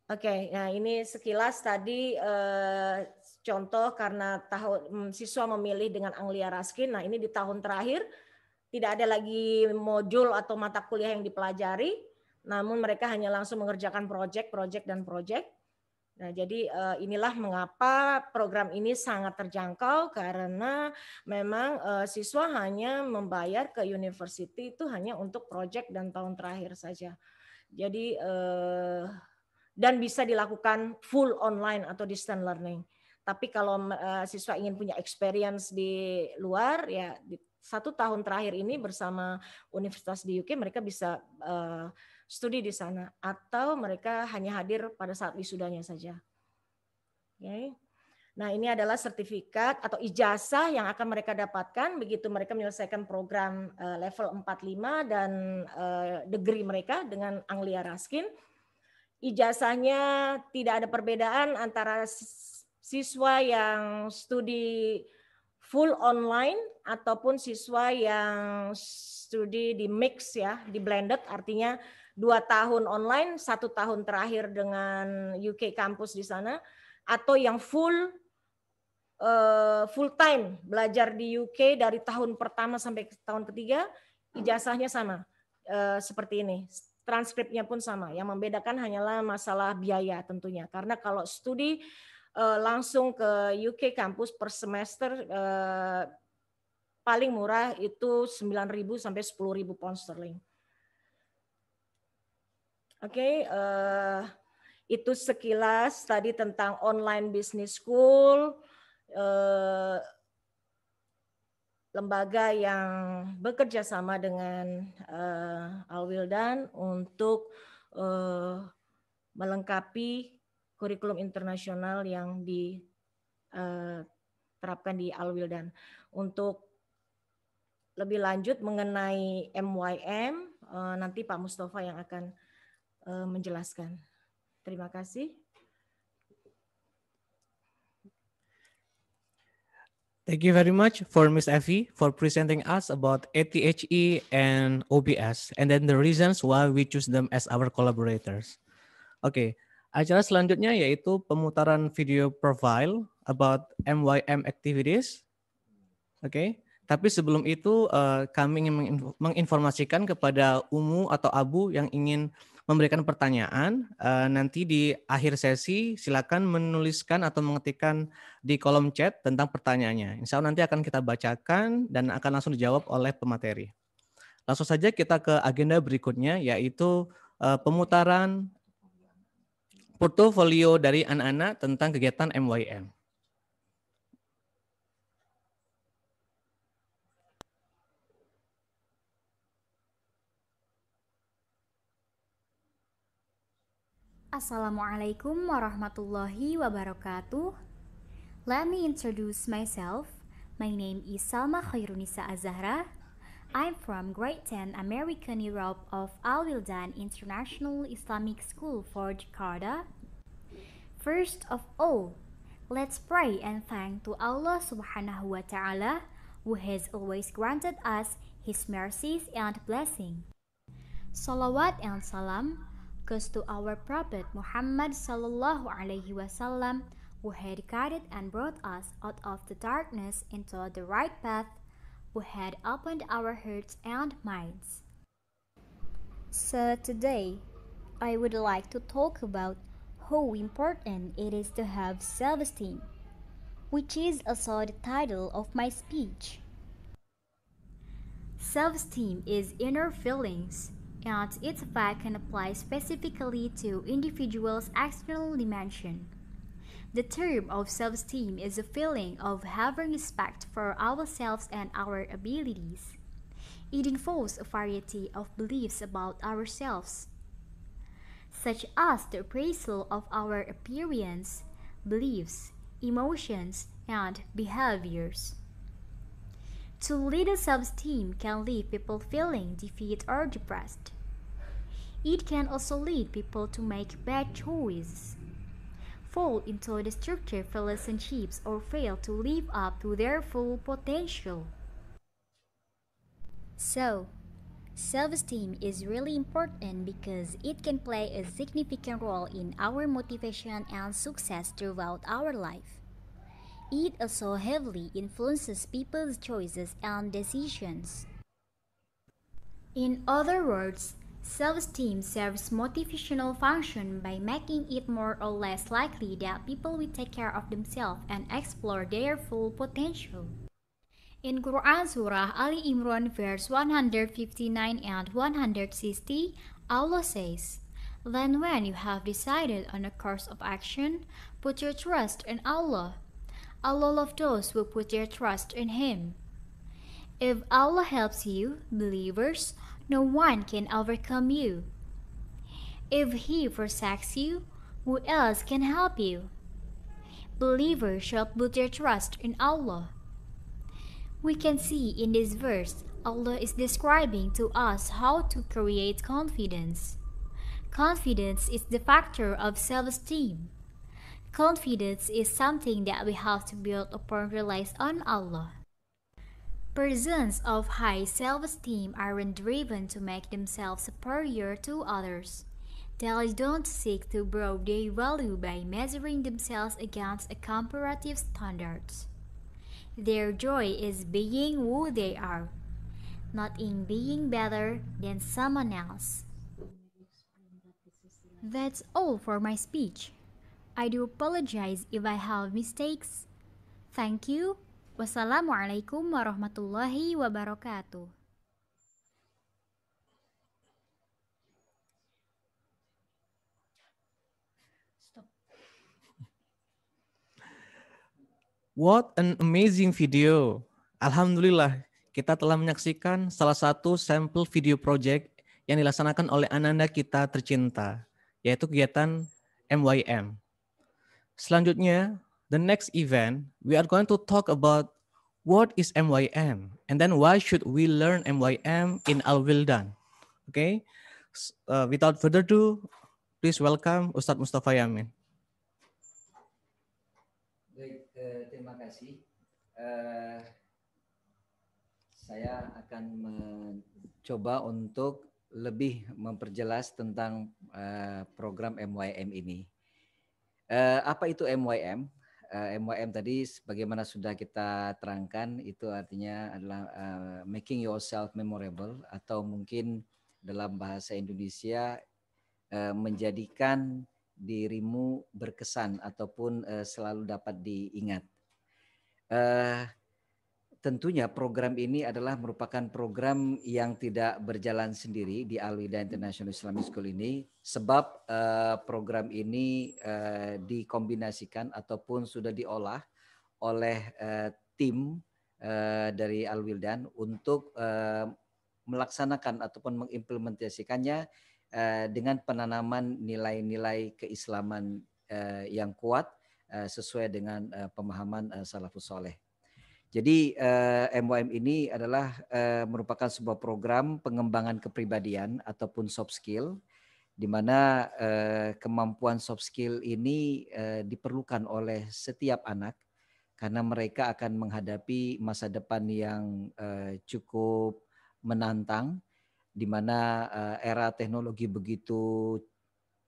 Oke, okay, nah ini sekilas tadi uh, Contoh karena tahun mm, siswa memilih dengan Anglia Raskin, nah ini di tahun terakhir tidak ada lagi modul atau mata kuliah yang dipelajari, namun mereka hanya langsung mengerjakan project, project dan project. Nah, jadi eh, inilah mengapa program ini sangat terjangkau karena memang eh, siswa hanya membayar ke university itu hanya untuk project dan tahun terakhir saja. Jadi eh, dan bisa dilakukan full online atau distance learning. Tapi kalau uh, siswa ingin punya experience di luar, ya di, satu tahun terakhir ini bersama universitas di UK mereka bisa uh, studi di sana atau mereka hanya hadir pada saat wisudanya saja. Oke. Ya. Okay. Nah, ini adalah sertifikat atau ijazah yang akan mereka dapatkan begitu mereka menyelesaikan program eh, level 45 dan degree mereka dengan Anglia Raskin. Ijazahnya tidak ada perbedaan antara siswa yang studi full online ataupun siswa yang studi di mix ya, di blended artinya dua tahun online, satu tahun terakhir dengan UK kampus di sana, atau yang full eh, full time belajar di UK dari tahun pertama sampai tahun ketiga, ijazahnya sama eh, seperti ini, transkripnya pun sama. Yang membedakan hanyalah masalah biaya tentunya, karena kalau studi uh, langsung ke UK kampus per semester uh, paling murah itu 9.000 sampai 10.000 pound sterling. Oke, okay, uh, eh, itu sekilas tadi tentang online business school, uh, lembaga yang bekerja sama dengan uh, Alwildan untuk uh, melengkapi kurikulum internasional yang diterapkan di eh, Alwildan. Untuk lebih lanjut mengenai MYM, eh, nanti Pak Mustafa yang akan eh, menjelaskan. Terima kasih. Thank you very much for Ms. Effie for presenting us about ATHE and OBS and then the reasons why we choose them as our collaborators. Okay, Acara selanjutnya yaitu pemutaran video profile about MYM activities. Oke. Okay. Tapi sebelum itu uh, kami ingin menginformasikan kepada Umu atau Abu yang ingin memberikan pertanyaan uh, nanti di akhir sesi silakan menuliskan atau mengetikkan di kolom chat tentang pertanyaannya. Insya Allah nanti akan kita bacakan dan akan langsung dijawab oleh pemateri. Langsung saja kita ke agenda berikutnya yaitu uh, pemutaran portofolio dari anak-anak tentang kegiatan MYM. Assalamualaikum warahmatullahi wabarakatuh. Let me introduce myself. My name is Salma Khairunisa Azahra, I'm from Grade 10 American Europe of Al Wildan International Islamic School for Jakarta. First of all, let's pray and thank to Allah subhanahu wa ta'ala who has always granted us his mercies and blessing. Salawat and salam goes to our Prophet Muhammad sallallahu alaihi wasallam who had guided and brought us out of the darkness into the right path who had opened our hearts and minds. So today, I would like to talk about how important it is to have self-esteem, which is also the title of my speech. Self-esteem is inner feelings, and its value can apply specifically to individuals' external dimension. The term of self-esteem is a feeling of having respect for ourselves and our abilities. It involves a variety of beliefs about ourselves, such as the appraisal of our appearance, beliefs, emotions, and behaviors. Too little self-esteem can leave people feeling defeated or depressed. It can also lead people to make bad choices fall into the structure relationships or fail to live up to their full potential. So, self esteem is really important because it can play a significant role in our motivation and success throughout our life. It also heavily influences people's choices and decisions. In other words, Self-esteem serves motivational function by making it more or less likely that people will take care of themselves and explore their full potential. In Quran Surah Ali Imran verse 159 and 160, Allah says, Then when you have decided on a course of action, put your trust in Allah. Allah loves those who put their trust in Him. If Allah helps you, believers, no one can overcome you. If he forsakes you, who else can help you? Believers shall put their trust in Allah. We can see in this verse Allah is describing to us how to create confidence. Confidence is the factor of self esteem. Confidence is something that we have to build upon relies on Allah. Persons of high self-esteem aren't driven to make themselves superior to others. They don't seek to grow their value by measuring themselves against comparative standards. Their joy is being who they are, not in being better than someone else. That's all for my speech. I do apologize if I have mistakes. Thank you Wassalamualaikum warahmatullahi wabarakatuh. What an amazing video. Alhamdulillah, kita telah menyaksikan salah satu sampel video project yang dilaksanakan oleh ananda kita tercinta, yaitu kegiatan MYM. Selanjutnya, the next event, we are going to talk about what is MYM and then why should we learn MYM in Al Wildan. Okay, uh, without further ado, please welcome Ustadz Mustafa Yamin. Eh, terima kasih. Eh, saya akan mencoba untuk lebih memperjelas tentang eh, program MYM ini. apa itu MYM? uh, eh, MYM tadi sebagaimana sudah kita terangkan itu artinya adalah uh, making yourself memorable atau mungkin dalam bahasa Indonesia uh, menjadikan dirimu berkesan ataupun uh, selalu dapat diingat. Uh, tentunya program ini adalah merupakan program yang tidak berjalan sendiri di Alwida International Islamic School ini sebab uh, program ini uh, dikombinasikan ataupun sudah diolah oleh uh, tim uh, dari Alwildan untuk uh, melaksanakan ataupun mengimplementasikannya uh, dengan penanaman nilai-nilai keislaman uh, yang kuat uh, sesuai dengan uh, pemahaman uh, salafus soleh. Jadi eh, MOM ini adalah eh, merupakan sebuah program pengembangan kepribadian ataupun soft skill di mana eh, kemampuan soft skill ini eh, diperlukan oleh setiap anak karena mereka akan menghadapi masa depan yang eh, cukup menantang di mana eh, era teknologi begitu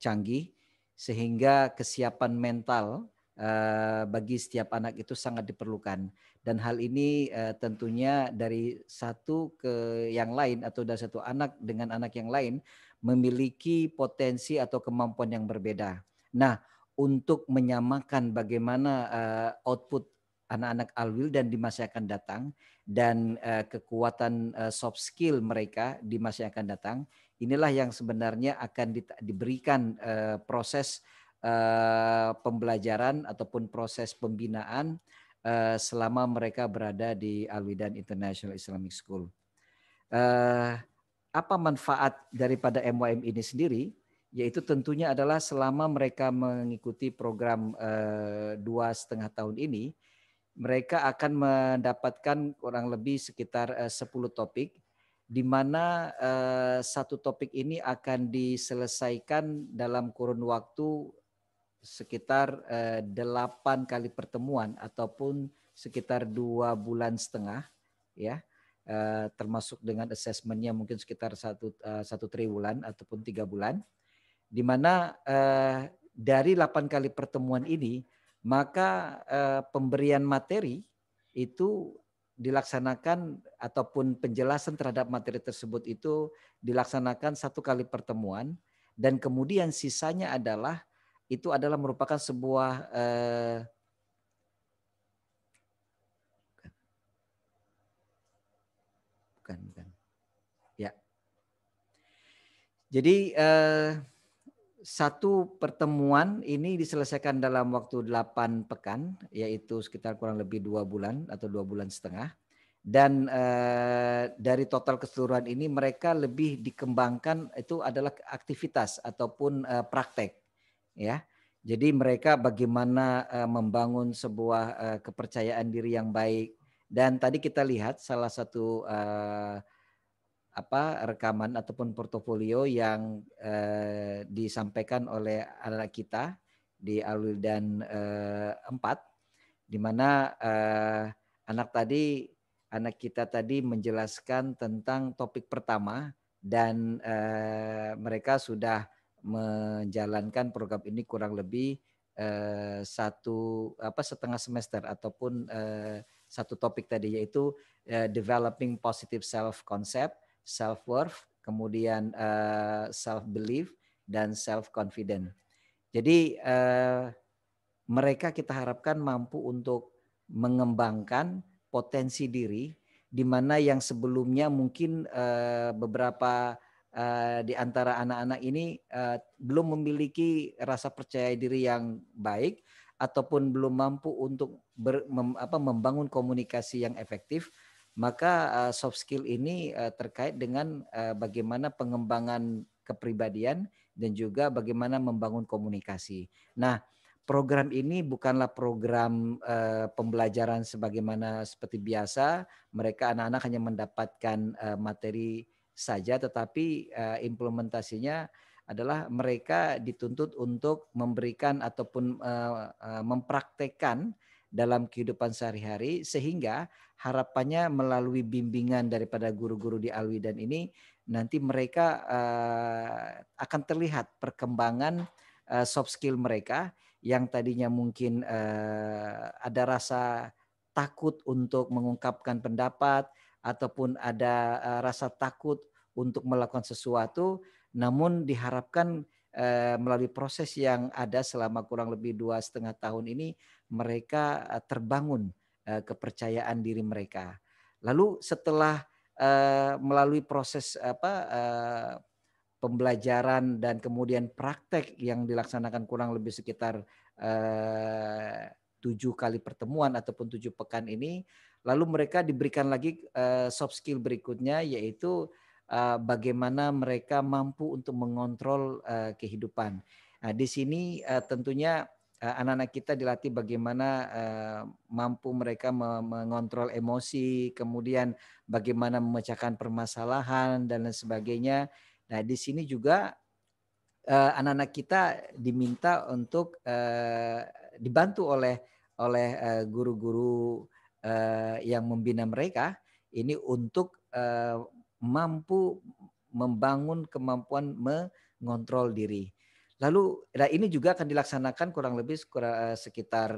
canggih sehingga kesiapan mental Eh, bagi setiap anak itu sangat diperlukan dan hal ini eh, tentunya dari satu ke yang lain atau dari satu anak dengan anak yang lain memiliki potensi atau kemampuan yang berbeda. Nah, untuk menyamakan bagaimana eh, output anak-anak alwil dan di masa akan datang dan kekuatan soft skill mereka di masa akan datang inilah yang sebenarnya akan diberikan proses Eh, pembelajaran ataupun proses pembinaan eh, selama mereka berada di Alwidan International Islamic School. Eh, apa manfaat daripada MYM ini sendiri? Yaitu tentunya adalah selama mereka mengikuti program dua setengah tahun ini, mereka akan mendapatkan kurang lebih sekitar 10 topik di mana satu topik ini akan diselesaikan dalam kurun waktu sekitar eh, delapan kali pertemuan ataupun sekitar dua bulan setengah ya eh, termasuk dengan asesmennya mungkin sekitar satu eh, satu triwulan ataupun tiga bulan di mana dari delapan kali pertemuan ini maka pemberian materi itu dilaksanakan ataupun penjelasan terhadap materi tersebut itu dilaksanakan satu kali pertemuan dan kemudian sisanya adalah itu adalah merupakan sebuah eh, bukan bukan ya jadi eh, satu pertemuan ini diselesaikan dalam waktu delapan pekan yaitu sekitar kurang lebih dua bulan atau dua bulan setengah dan eh, dari total keseluruhan ini mereka lebih dikembangkan itu adalah aktivitas ataupun praktek ya. Jadi mereka bagaimana eh, membangun sebuah eh, kepercayaan diri yang baik. Dan tadi kita lihat salah satu eh, apa rekaman ataupun portofolio yang disampaikan oleh anak kita di dan 4 di mana anak tadi anak kita tadi menjelaskan tentang topik pertama dan mereka sudah menjalankan program ini kurang lebih eh, satu apa setengah semester ataupun eh, satu topik tadi yaitu eh, developing positive self concept, self worth, kemudian eh, self belief dan self confident. Jadi eh, mereka kita harapkan mampu untuk mengembangkan potensi diri di mana yang sebelumnya mungkin eh, beberapa Eh, di antara anak-anak ini eh, belum memiliki rasa percaya diri yang baik ataupun belum mampu untuk ber, mem, apa, membangun komunikasi yang efektif, maka uh, soft skill ini uh, terkait dengan uh, bagaimana pengembangan kepribadian dan juga bagaimana membangun komunikasi. Nah, program ini bukanlah program uh, pembelajaran sebagaimana seperti biasa mereka anak-anak hanya mendapatkan uh, materi saja tetapi uh, implementasinya adalah mereka dituntut untuk memberikan ataupun uh, uh, mempraktekkan dalam kehidupan sehari-hari sehingga harapannya melalui bimbingan daripada guru-guru di Alwi dan ini nanti mereka uh, akan terlihat perkembangan uh, soft skill mereka yang tadinya mungkin uh, ada rasa takut untuk mengungkapkan pendapat ataupun ada eh, rasa takut untuk melakukan sesuatu, namun diharapkan eh, melalui proses yang ada selama kurang lebih dua setengah tahun ini mereka eh, terbangun kepercayaan diri mereka. Lalu setelah melalui proses apa pembelajaran dan kemudian praktek yang dilaksanakan kurang lebih sekitar tujuh kali pertemuan ataupun tujuh pekan ini, lalu mereka diberikan lagi eh, soft skill berikutnya yaitu eh, bagaimana mereka mampu untuk mengontrol eh, kehidupan. Nah, di sini tentunya anak-anak kita dilatih bagaimana mampu mereka mengontrol emosi, kemudian bagaimana memecahkan permasalahan dan lain sebagainya. Nah, di sini juga anak-anak kita diminta untuk dibantu oleh oleh eh, guru-guru eh, yang membina mereka ini untuk eh, mampu membangun kemampuan mengontrol diri. Lalu nah ini juga akan dilaksanakan kurang lebih sekitar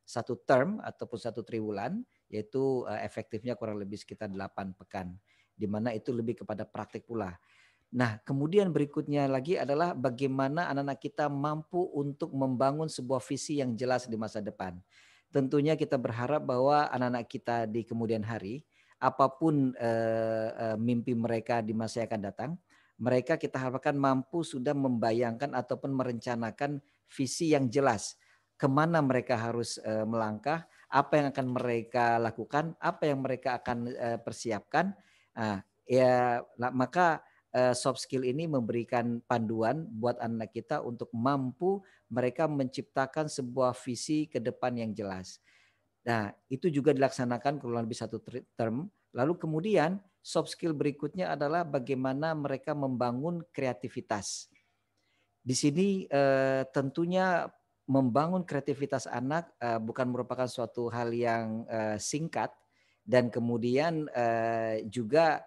satu term ataupun satu triwulan yaitu efektifnya kurang lebih sekitar delapan pekan di mana itu lebih kepada praktik pula. Nah, kemudian berikutnya lagi adalah bagaimana anak-anak kita mampu untuk membangun sebuah visi yang jelas di masa depan. Tentunya kita berharap bahwa anak-anak kita di kemudian hari, apapun eh, eh, mimpi mereka di masa yang akan datang, mereka kita harapkan mampu sudah membayangkan ataupun merencanakan visi yang jelas kemana mereka harus eh, melangkah, apa yang akan mereka lakukan, apa yang mereka akan eh, persiapkan. Nah, ya maka Eh, soft skill ini memberikan panduan buat anak kita untuk mampu mereka menciptakan sebuah visi ke depan yang jelas. Nah, itu juga dilaksanakan kurang lebih satu term. Lalu kemudian soft skill berikutnya adalah bagaimana mereka membangun kreativitas. Di sini eh, tentunya membangun kreativitas anak eh, bukan merupakan suatu hal yang singkat dan kemudian juga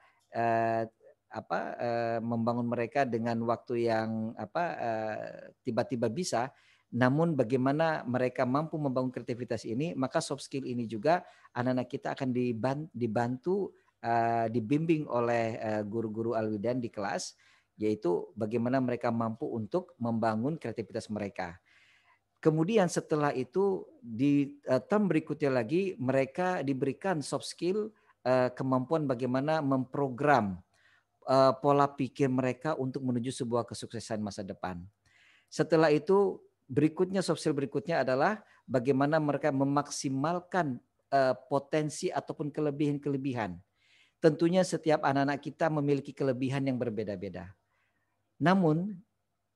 apa eh, membangun mereka dengan waktu yang apa eh, tiba-tiba eh, bisa namun bagaimana mereka mampu membangun kreativitas ini maka soft skill ini juga anak-anak kita akan dibantu, eh, dibimbing oleh eh, guru-guru alwidan di kelas yaitu bagaimana mereka mampu untuk membangun kreativitas mereka. Kemudian setelah itu di eh, term berikutnya lagi mereka diberikan soft skill kemampuan bagaimana memprogram uh, pola pikir mereka untuk menuju sebuah kesuksesan masa depan. Setelah itu berikutnya soft skill berikutnya adalah bagaimana mereka memaksimalkan uh, potensi ataupun kelebihan-kelebihan. Tentunya setiap anak-anak kita memiliki kelebihan yang berbeda-beda. Namun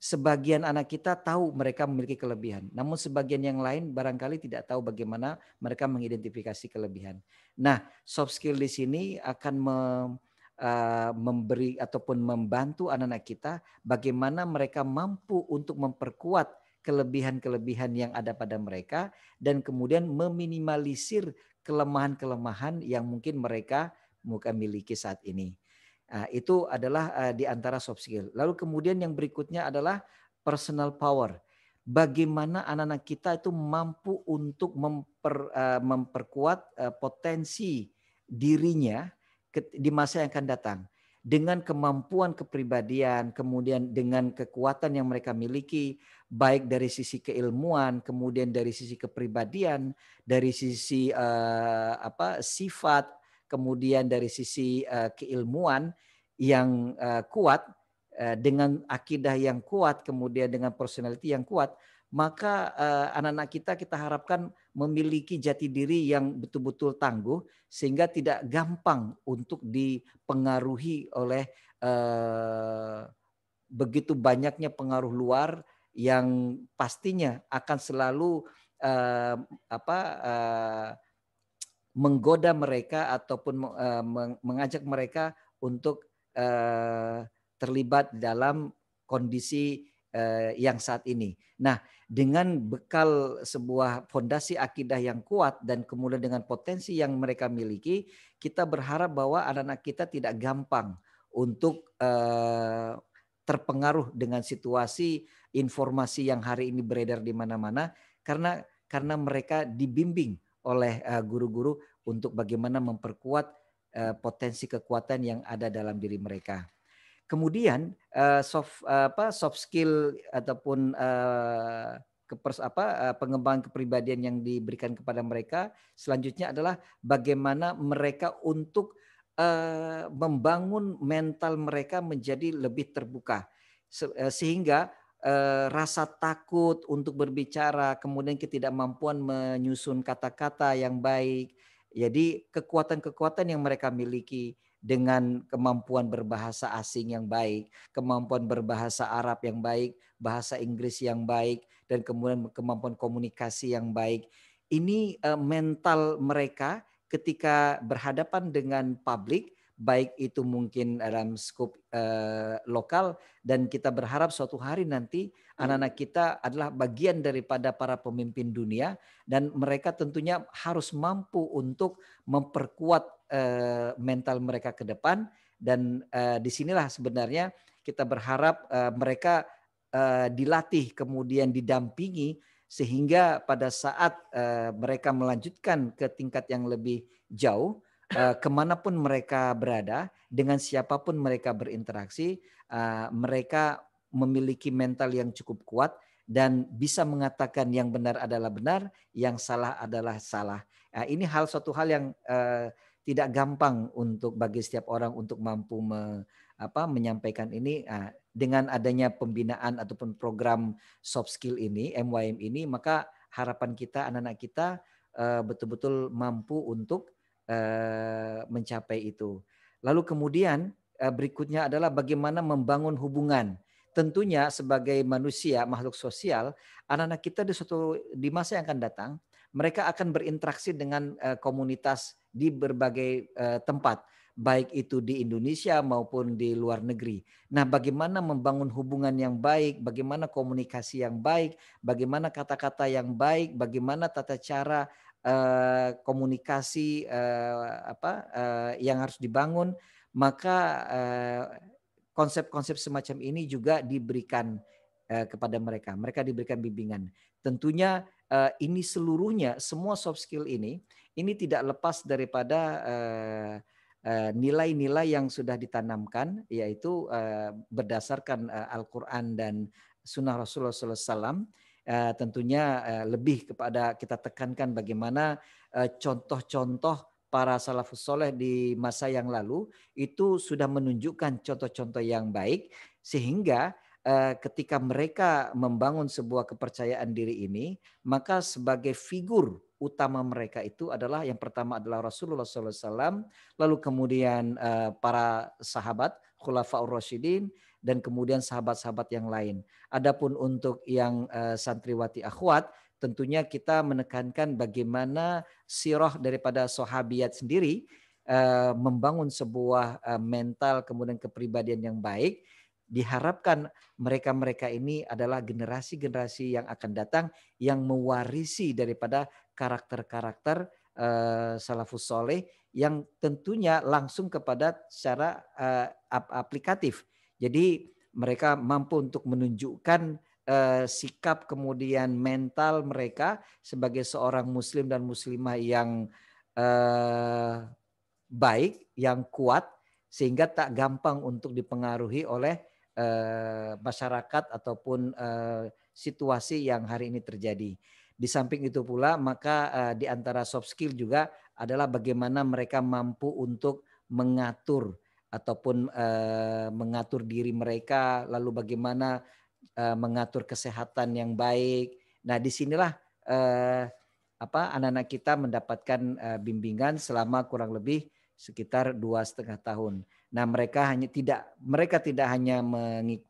sebagian anak kita tahu mereka memiliki kelebihan, namun sebagian yang lain barangkali tidak tahu bagaimana mereka mengidentifikasi kelebihan. Nah, soft skill di sini akan mem- Eh, memberi ataupun membantu anak-anak kita bagaimana mereka mampu untuk memperkuat kelebihan-kelebihan yang ada pada mereka dan kemudian meminimalisir kelemahan-kelemahan yang mungkin mereka muka miliki saat ini. Nah, itu adalah uh, di antara soft skill. Lalu kemudian yang berikutnya adalah personal power. Bagaimana anak-anak kita itu mampu untuk memper, memperkuat potensi dirinya di masa yang akan datang dengan kemampuan kepribadian, kemudian dengan kekuatan yang mereka miliki, baik dari sisi keilmuan, kemudian dari sisi kepribadian, dari sisi uh, apa sifat, kemudian dari sisi uh, keilmuan yang uh, kuat, uh, dengan akidah yang kuat, kemudian dengan personality yang kuat, maka anak-anak uh, anak -anak kita kita harapkan memiliki jati diri yang betul-betul tangguh sehingga tidak gampang untuk dipengaruhi oleh eh, begitu banyaknya pengaruh luar yang pastinya akan selalu eh, apa eh, menggoda mereka ataupun eh, mengajak mereka untuk eh, terlibat dalam kondisi eh, yang saat ini. Nah, dengan bekal sebuah fondasi akidah yang kuat dan kemudian dengan potensi yang mereka miliki, kita berharap bahwa anak-anak kita tidak gampang untuk eh, terpengaruh dengan situasi informasi yang hari ini beredar di mana-mana karena karena mereka dibimbing oleh eh, guru-guru untuk bagaimana memperkuat eh, potensi kekuatan yang ada dalam diri mereka. Kemudian uh, soft uh, apa soft skill ataupun uh, kepers apa uh, pengembangan kepribadian yang diberikan kepada mereka selanjutnya adalah bagaimana mereka untuk uh, membangun mental mereka menjadi lebih terbuka Se uh, sehingga rasa takut untuk berbicara kemudian ketidakmampuan menyusun kata-kata yang baik jadi kekuatan-kekuatan yang mereka miliki dengan kemampuan berbahasa asing yang baik, kemampuan berbahasa Arab yang baik, bahasa Inggris yang baik, dan kemudian kemampuan komunikasi yang baik. Ini eh, mental mereka ketika berhadapan dengan publik, baik itu mungkin dalam skop eh, lokal dan kita berharap suatu hari nanti anak-anak kita adalah bagian daripada para pemimpin dunia dan mereka tentunya harus mampu untuk memperkuat Eh, mental mereka ke depan dan eh, disinilah sebenarnya kita berharap eh, mereka dilatih kemudian didampingi sehingga pada saat mereka melanjutkan ke tingkat yang lebih jauh kemanapun mereka berada dengan siapapun mereka berinteraksi mereka memiliki mental yang cukup kuat dan bisa mengatakan yang benar adalah benar yang salah adalah salah ini hal suatu hal yang tidak gampang untuk bagi setiap orang untuk mampu me, apa, menyampaikan ini nah, dengan adanya pembinaan ataupun program soft skill ini MYM ini maka harapan kita anak-anak kita betul eh, betul-betul mampu untuk uh, mencapai itu. Lalu kemudian uh, berikutnya adalah bagaimana membangun hubungan tentunya sebagai manusia makhluk sosial anak-anak kita di suatu di masa yang akan datang mereka akan berinteraksi dengan uh, komunitas di berbagai uh, tempat, baik itu di Indonesia maupun di luar negeri. Nah, bagaimana membangun hubungan yang baik, bagaimana komunikasi yang baik, bagaimana kata-kata yang baik, bagaimana tata cara uh, komunikasi uh, apa uh, yang harus dibangun, maka konsep konsep-konsep semacam ini juga diberikan uh, kepada mereka. Mereka diberikan bimbingan. Tentunya uh, ini seluruhnya semua soft skill ini ini tidak lepas daripada eh, eh, nilai-nilai yang sudah ditanamkan yaitu eh, berdasarkan Al-Qur'an dan sunnah Rasulullah SAW tentunya lebih kepada kita tekankan bagaimana contoh-contoh para salafus soleh di masa yang lalu itu sudah menunjukkan contoh-contoh yang baik sehingga ketika mereka membangun sebuah kepercayaan diri ini maka sebagai figur utama mereka itu adalah yang pertama adalah Rasulullah SAW, lalu kemudian uh, para sahabat Khulafaur Rasyidin dan kemudian sahabat-sahabat yang lain. Adapun untuk yang uh, santriwati akhwat tentunya kita menekankan bagaimana sirah daripada sahabiat sendiri uh, membangun sebuah uh, mental kemudian kepribadian yang baik diharapkan mereka-mereka ini adalah generasi-generasi yang akan datang yang mewarisi daripada karakter-karakter uh, salafus soleh yang tentunya langsung kepada secara uh, aplikatif. Jadi mereka mampu untuk menunjukkan uh, sikap kemudian mental mereka sebagai seorang muslim dan muslimah yang uh, baik, yang kuat sehingga tak gampang untuk dipengaruhi oleh uh, masyarakat ataupun uh, situasi yang hari ini terjadi. Di samping itu pula, maka uh, di antara soft skill juga adalah bagaimana mereka mampu untuk mengatur ataupun uh, mengatur diri mereka, lalu bagaimana uh, mengatur kesehatan yang baik. Nah, disinilah uh, apa anak-anak kita mendapatkan uh, bimbingan selama kurang lebih sekitar dua setengah tahun. Nah, mereka hanya tidak mereka tidak hanya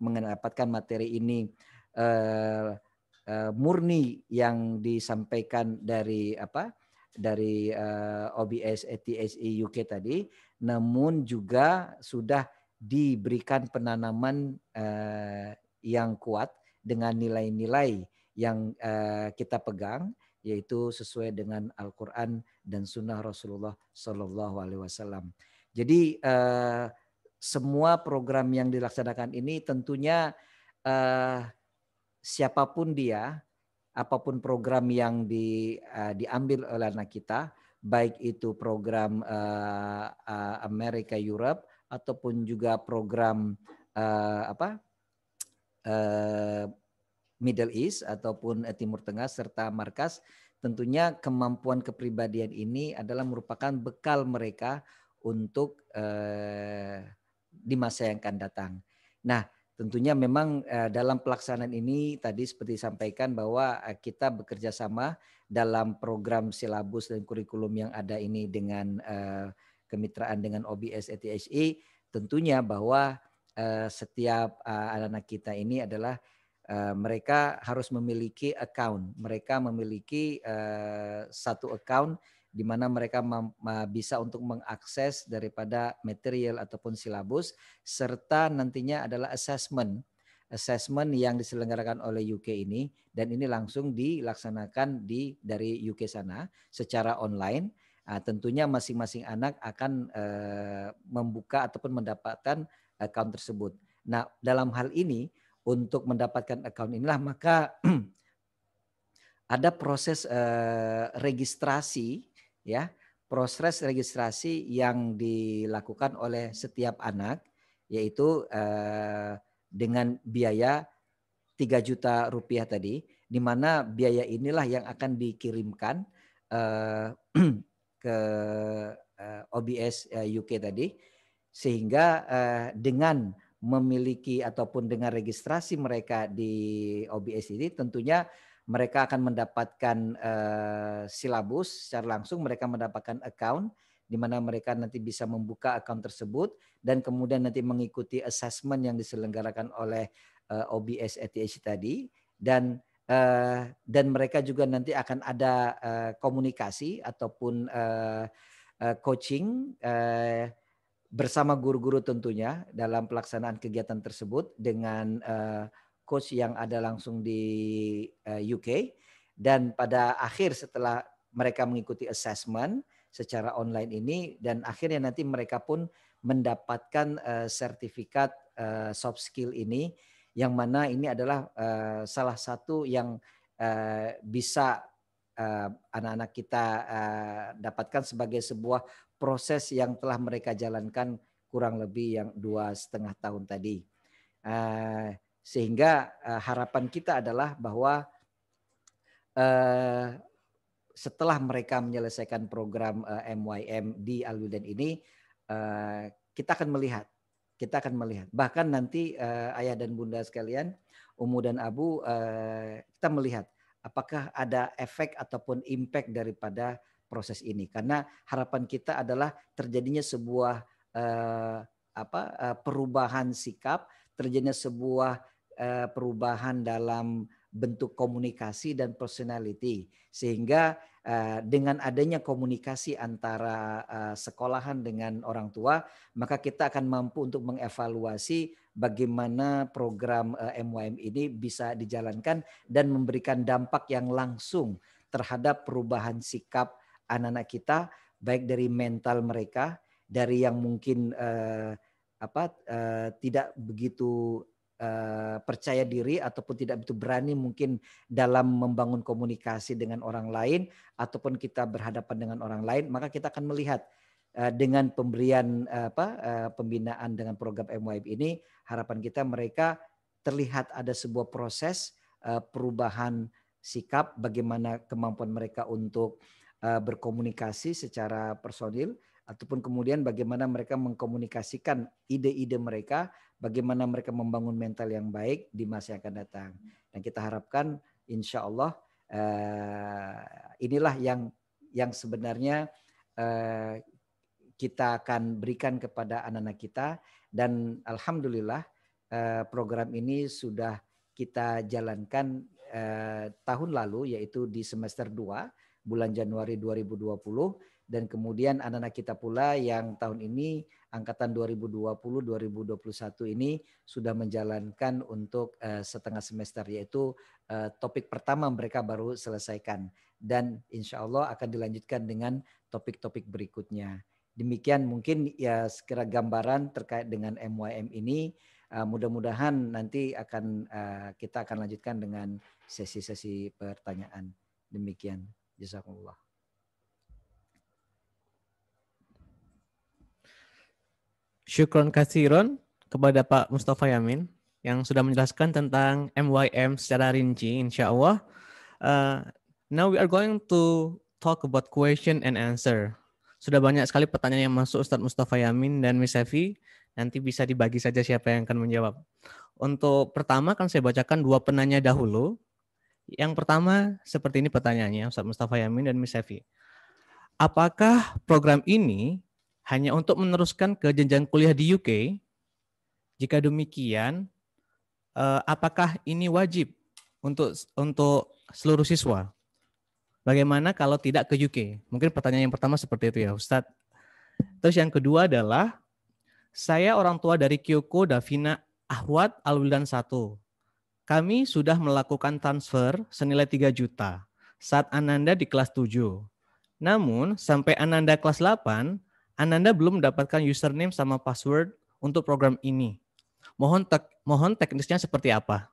mendapatkan materi ini. Uh, Eh, murni yang disampaikan dari apa dari uh, eh, OBS ETSI UK tadi, namun juga sudah diberikan penanaman uh, yang kuat dengan nilai-nilai yang uh, kita pegang yaitu sesuai dengan Al-Quran dan Sunnah Rasulullah Shallallahu Alaihi Wasallam. Jadi uh, semua program yang dilaksanakan ini tentunya uh, siapapun dia, apapun program yang di, uh, diambil oleh anak kita, baik itu program uh, uh, Amerika Europe ataupun juga program uh, apa uh, Middle East ataupun Timur Tengah serta markas, tentunya kemampuan kepribadian ini adalah merupakan bekal mereka untuk uh, di masa yang akan datang. Nah, Tentunya memang eh, dalam pelaksanaan ini tadi seperti disampaikan bahwa eh, kita bekerja sama dalam program silabus dan kurikulum yang ada ini dengan eh, kemitraan dengan OBS ETHE tentunya bahwa setiap anak-anak kita ini adalah mereka harus memiliki account. Mereka memiliki satu account di mana mereka bisa untuk mengakses daripada material ataupun silabus serta nantinya adalah assessment assessment yang diselenggarakan oleh UK ini dan ini langsung dilaksanakan di dari UK sana secara online. Nah, tentunya masing-masing anak akan eh, membuka ataupun mendapatkan account tersebut. Nah, dalam hal ini untuk mendapatkan account inilah maka ada proses eh, registrasi ya proses registrasi yang dilakukan oleh setiap anak yaitu eh, dengan biaya 3 juta rupiah tadi di mana biaya inilah yang akan dikirimkan eh, ke eh, OBS eh, UK tadi sehingga eh, dengan memiliki ataupun dengan registrasi mereka di OBS ini tentunya mereka akan mendapatkan uh, silabus secara langsung, mereka mendapatkan account di mana mereka nanti bisa membuka account tersebut dan kemudian nanti mengikuti assessment yang diselenggarakan oleh uh, eh, OBS ETH tadi dan uh, dan mereka juga nanti akan ada uh, komunikasi ataupun uh, uh, coaching uh, bersama guru-guru tentunya dalam pelaksanaan kegiatan tersebut dengan uh, coach yang ada langsung di eh, UK dan pada akhir setelah mereka mengikuti assessment secara online ini dan akhirnya nanti mereka pun mendapatkan eh, sertifikat eh, soft skill ini yang mana ini adalah salah satu yang bisa anak-anak kita dapatkan sebagai sebuah proses yang telah mereka jalankan kurang lebih yang dua setengah tahun tadi. Sehingga uh, harapan kita adalah bahwa uh, setelah mereka menyelesaikan program uh, eh, MYM di Alwildan ini, uh, kita akan melihat, kita akan melihat. Bahkan nanti uh, ayah dan bunda sekalian, Umu dan Abu, uh, kita melihat apakah ada efek ataupun impact daripada proses ini. Karena harapan kita adalah terjadinya sebuah uh, apa uh, perubahan sikap, terjadinya sebuah Eh, perubahan dalam bentuk komunikasi dan personality sehingga eh, dengan adanya komunikasi antara eh, sekolahan dengan orang tua maka kita akan mampu untuk mengevaluasi bagaimana program MYM ini bisa dijalankan dan memberikan dampak yang langsung terhadap perubahan sikap anak-anak kita baik dari mental mereka dari yang mungkin apa tidak begitu Eh, percaya diri ataupun tidak begitu berani mungkin dalam membangun komunikasi dengan orang lain ataupun kita berhadapan dengan orang lain maka kita akan melihat eh, dengan pemberian eh, apa pembinaan dengan program MYB ini harapan kita mereka terlihat ada sebuah proses perubahan sikap bagaimana kemampuan mereka untuk berkomunikasi secara personil ataupun kemudian bagaimana mereka mengkomunikasikan ide-ide mereka, bagaimana mereka membangun mental yang baik di masa yang akan datang. Dan kita harapkan insya Allah uh, inilah yang yang sebenarnya uh, kita akan berikan kepada anak-anak kita dan alhamdulillah uh, program ini sudah kita jalankan eh, tahun lalu yaitu di semester 2 bulan Januari 2020 dan kemudian anak-anak kita pula yang tahun ini angkatan 2020-2021 ini sudah menjalankan untuk uh, setengah semester yaitu uh, topik pertama mereka baru selesaikan dan insya Allah akan dilanjutkan dengan topik-topik berikutnya. Demikian mungkin ya sekira gambaran terkait dengan MYM ini. Uh, Mudah-mudahan nanti akan uh, kita akan lanjutkan dengan sesi-sesi pertanyaan. Demikian. Jazakumullah. syukron kasiron kepada Pak Mustafa Yamin yang sudah menjelaskan tentang MYM secara rinci, insya Allah. Uh, now we are going to talk about question and answer. Sudah banyak sekali pertanyaan yang masuk Ustadz Mustafa Yamin dan Miss Evi. Nanti bisa dibagi saja siapa yang akan menjawab. Untuk pertama akan saya bacakan dua penanya dahulu. Yang pertama seperti ini pertanyaannya Ustadz Mustafa Yamin dan Miss Evi. Apakah program ini hanya untuk meneruskan ke jenjang kuliah di UK? Jika demikian, eh, apakah ini wajib untuk untuk seluruh siswa? Bagaimana kalau tidak ke UK? Mungkin pertanyaan yang pertama seperti itu ya, Ustadz. Terus yang kedua adalah saya orang tua dari Kyoko Davina Ahwat Alwildan Satu. Kami sudah melakukan transfer senilai 3 juta saat Ananda di kelas 7. Namun, sampai Ananda kelas 8, Ananda belum mendapatkan username sama password untuk program ini. Mohon tek, mohon teknisnya seperti apa?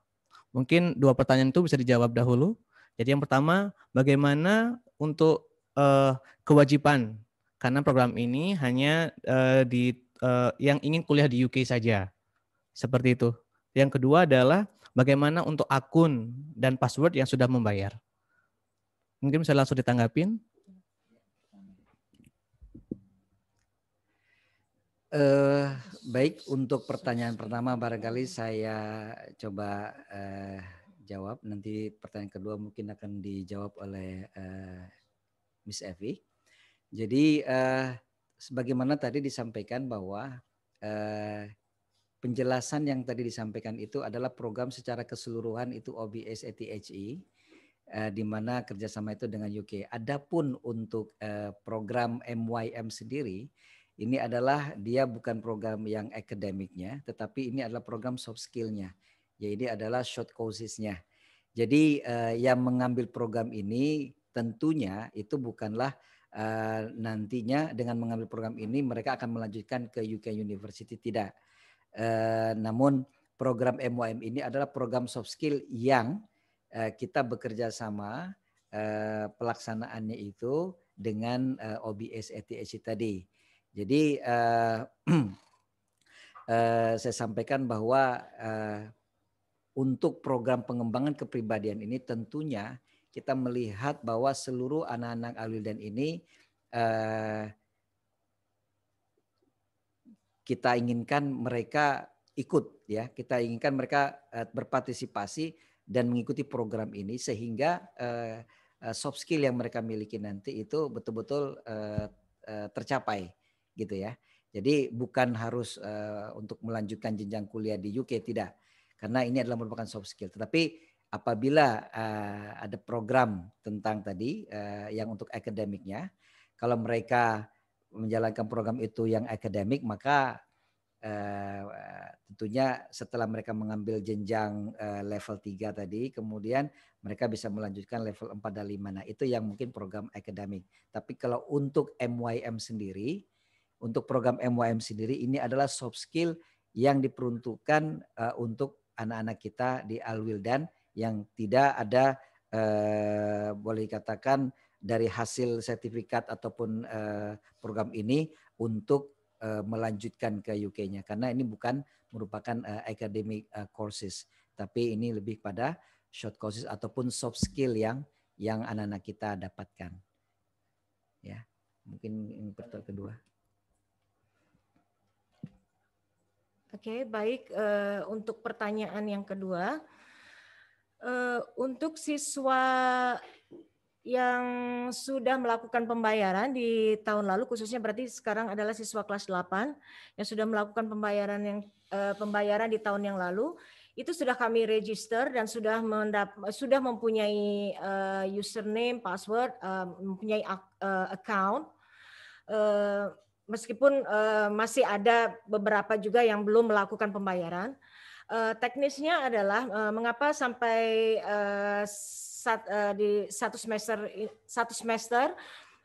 Mungkin dua pertanyaan itu bisa dijawab dahulu. Jadi yang pertama, bagaimana untuk uh, kewajiban karena program ini hanya uh, di uh, yang ingin kuliah di UK saja. Seperti itu. Yang kedua adalah bagaimana untuk akun dan password yang sudah membayar. Mungkin bisa langsung ditanggapin. Uh, baik untuk pertanyaan pertama barangkali saya coba uh, jawab. Nanti pertanyaan kedua mungkin akan dijawab oleh uh, Miss Evi. Jadi uh, sebagaimana tadi disampaikan bahwa uh, penjelasan yang tadi disampaikan itu adalah program secara keseluruhan itu OBS ATHE. Uh, di mana kerjasama itu dengan UK. Adapun untuk uh, program MYM sendiri ini adalah dia bukan program yang akademiknya, tetapi ini adalah program soft skillnya. nya ini adalah short coursesnya. Jadi eh, yang mengambil program ini tentunya itu bukanlah eh, nantinya dengan mengambil program ini mereka akan melanjutkan ke UK University tidak. Eh, namun program MOM ini adalah program soft skill yang eh, kita bekerja sama eh, pelaksanaannya itu dengan eh, OBS ETSC tadi. Jadi uh, uh, saya sampaikan bahwa uh, untuk program pengembangan kepribadian ini tentunya kita melihat bahwa seluruh anak-anak dan ini kita inginkan mereka ikut ya, kita inginkan mereka berpartisipasi dan mengikuti program ini sehingga soft skill yang mereka miliki nanti itu betul-betul tercapai gitu ya. Jadi bukan harus uh, untuk melanjutkan jenjang kuliah di UK tidak, karena ini adalah merupakan soft skill. Tetapi apabila uh, ada program tentang tadi uh, yang untuk akademiknya, kalau mereka menjalankan program itu yang akademik maka uh, tentunya setelah mereka mengambil jenjang uh, level 3 tadi kemudian mereka bisa melanjutkan level 4 dan 5. Nah, itu yang mungkin program akademik. Tapi kalau untuk MYM sendiri untuk program MYM sendiri ini adalah soft skill yang diperuntukkan uh, untuk anak-anak kita di Alwildan yang tidak ada uh, boleh dikatakan dari hasil sertifikat ataupun uh, program ini untuk uh, melanjutkan ke UK-nya karena ini bukan merupakan uh, academic uh, courses tapi ini lebih pada short courses ataupun soft skill yang yang anak-anak kita dapatkan. Ya, mungkin yang kedua. Oke, okay, baik uh, untuk pertanyaan yang kedua. Uh, untuk siswa yang sudah melakukan pembayaran di tahun lalu khususnya berarti sekarang adalah siswa kelas 8 yang sudah melakukan pembayaran yang uh, pembayaran di tahun yang lalu itu sudah kami register dan sudah mendap sudah mempunyai uh, username, password, uh, mempunyai account. Uh, meskipun uh, masih ada beberapa juga yang belum melakukan pembayaran. Uh, teknisnya adalah uh, mengapa sampai uh, sat, uh, di satu semester satu semester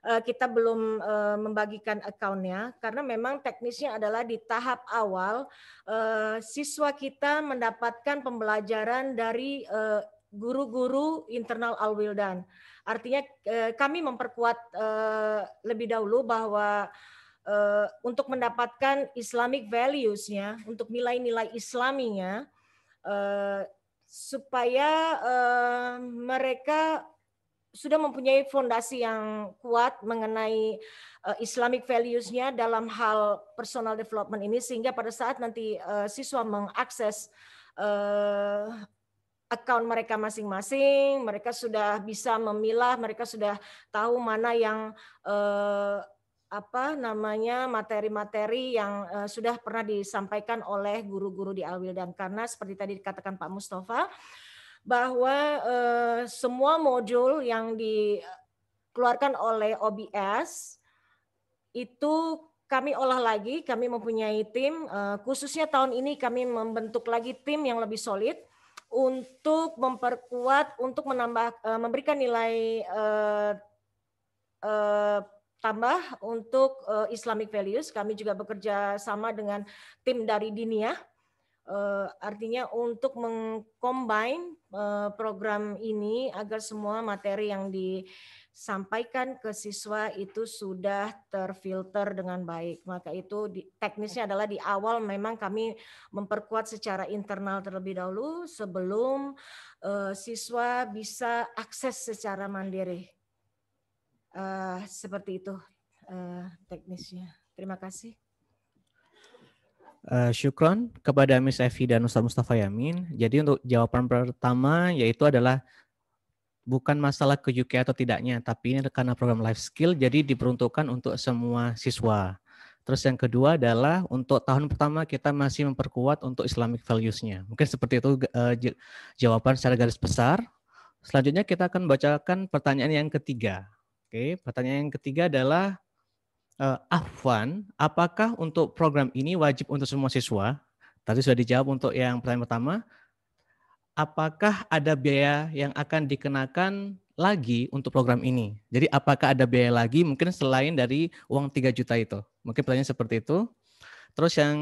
uh, kita belum uh, membagikan akunnya karena memang teknisnya adalah di tahap awal uh, siswa kita mendapatkan pembelajaran dari uh, guru-guru internal Alwildan. Artinya uh, kami memperkuat uh, lebih dahulu bahwa uh, untuk mendapatkan Islamic values-nya, untuk nilai-nilai Islaminya, uh, supaya uh, mereka sudah mempunyai fondasi yang kuat mengenai uh, Islamic values-nya dalam hal personal development ini, sehingga pada saat nanti uh, siswa mengakses uh, account mereka masing-masing, mereka sudah bisa memilah, mereka sudah tahu mana yang uh, apa namanya materi-materi yang uh, sudah pernah disampaikan oleh guru-guru di Awil dan karena seperti tadi dikatakan Pak Mustafa bahwa uh, semua modul yang dikeluarkan oleh OBS itu kami olah lagi, kami mempunyai tim eh, khususnya tahun ini kami membentuk lagi tim yang lebih solid untuk memperkuat untuk menambah memberikan nilai tambah untuk uh, Islamic values kami juga bekerja sama dengan tim dari Dinia uh, artinya untuk mengcombine uh, program ini agar semua materi yang disampaikan ke siswa itu sudah terfilter dengan baik. Maka itu di, teknisnya adalah di awal memang kami memperkuat secara internal terlebih dahulu sebelum uh, siswa bisa akses secara mandiri uh, seperti itu uh, teknisnya. Terima kasih. Uh, syukron kepada Miss Evi dan Ustaz Mustafa Yamin. Jadi untuk jawaban pertama yaitu adalah bukan masalah ke UK atau tidaknya, tapi ini karena program life skill jadi diperuntukkan untuk semua siswa. Terus yang kedua adalah untuk tahun pertama kita masih memperkuat untuk Islamic values-nya. Mungkin seperti itu uh, jawaban secara garis besar. Selanjutnya kita akan bacakan pertanyaan yang ketiga. Oke, pertanyaan yang ketiga adalah uh, Afwan, apakah untuk program ini wajib untuk semua siswa? Tadi sudah dijawab untuk yang pertanyaan pertama. Apakah ada biaya yang akan dikenakan lagi untuk program ini? Jadi apakah ada biaya lagi mungkin selain dari uang 3 juta itu? Mungkin pertanyaan seperti itu. Terus yang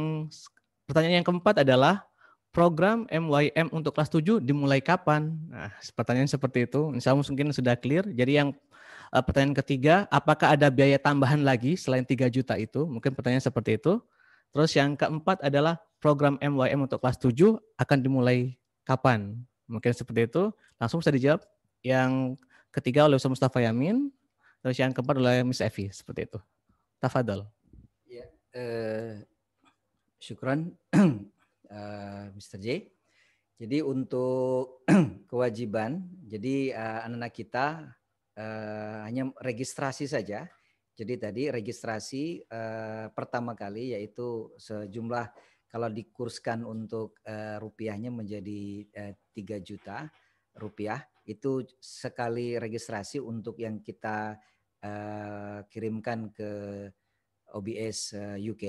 pertanyaan yang keempat adalah program MYM untuk kelas 7 dimulai kapan? Nah, pertanyaan seperti itu. Insya Allah mungkin sudah clear. Jadi yang Uh, pertanyaan ketiga, apakah ada biaya tambahan lagi selain 3 juta itu? Mungkin pertanyaan seperti itu. Terus yang keempat adalah program MYM untuk kelas 7 akan dimulai kapan? Mungkin seperti itu. Langsung bisa dijawab yang ketiga oleh Ustaz Mustafa Yamin. Terus yang keempat oleh Miss Evi, seperti itu. Tafadol. Ya, eh, syukuran eh, Mr. J. Jadi untuk kewajiban, jadi eh, anak-anak eh, kita eh, hanya registrasi saja. Jadi tadi registrasi eh, pertama kali yaitu sejumlah kalau dikurskan untuk eh, rupiahnya menjadi eh, 3 juta rupiah itu sekali registrasi untuk yang kita eh, kirimkan ke OBS eh, UK.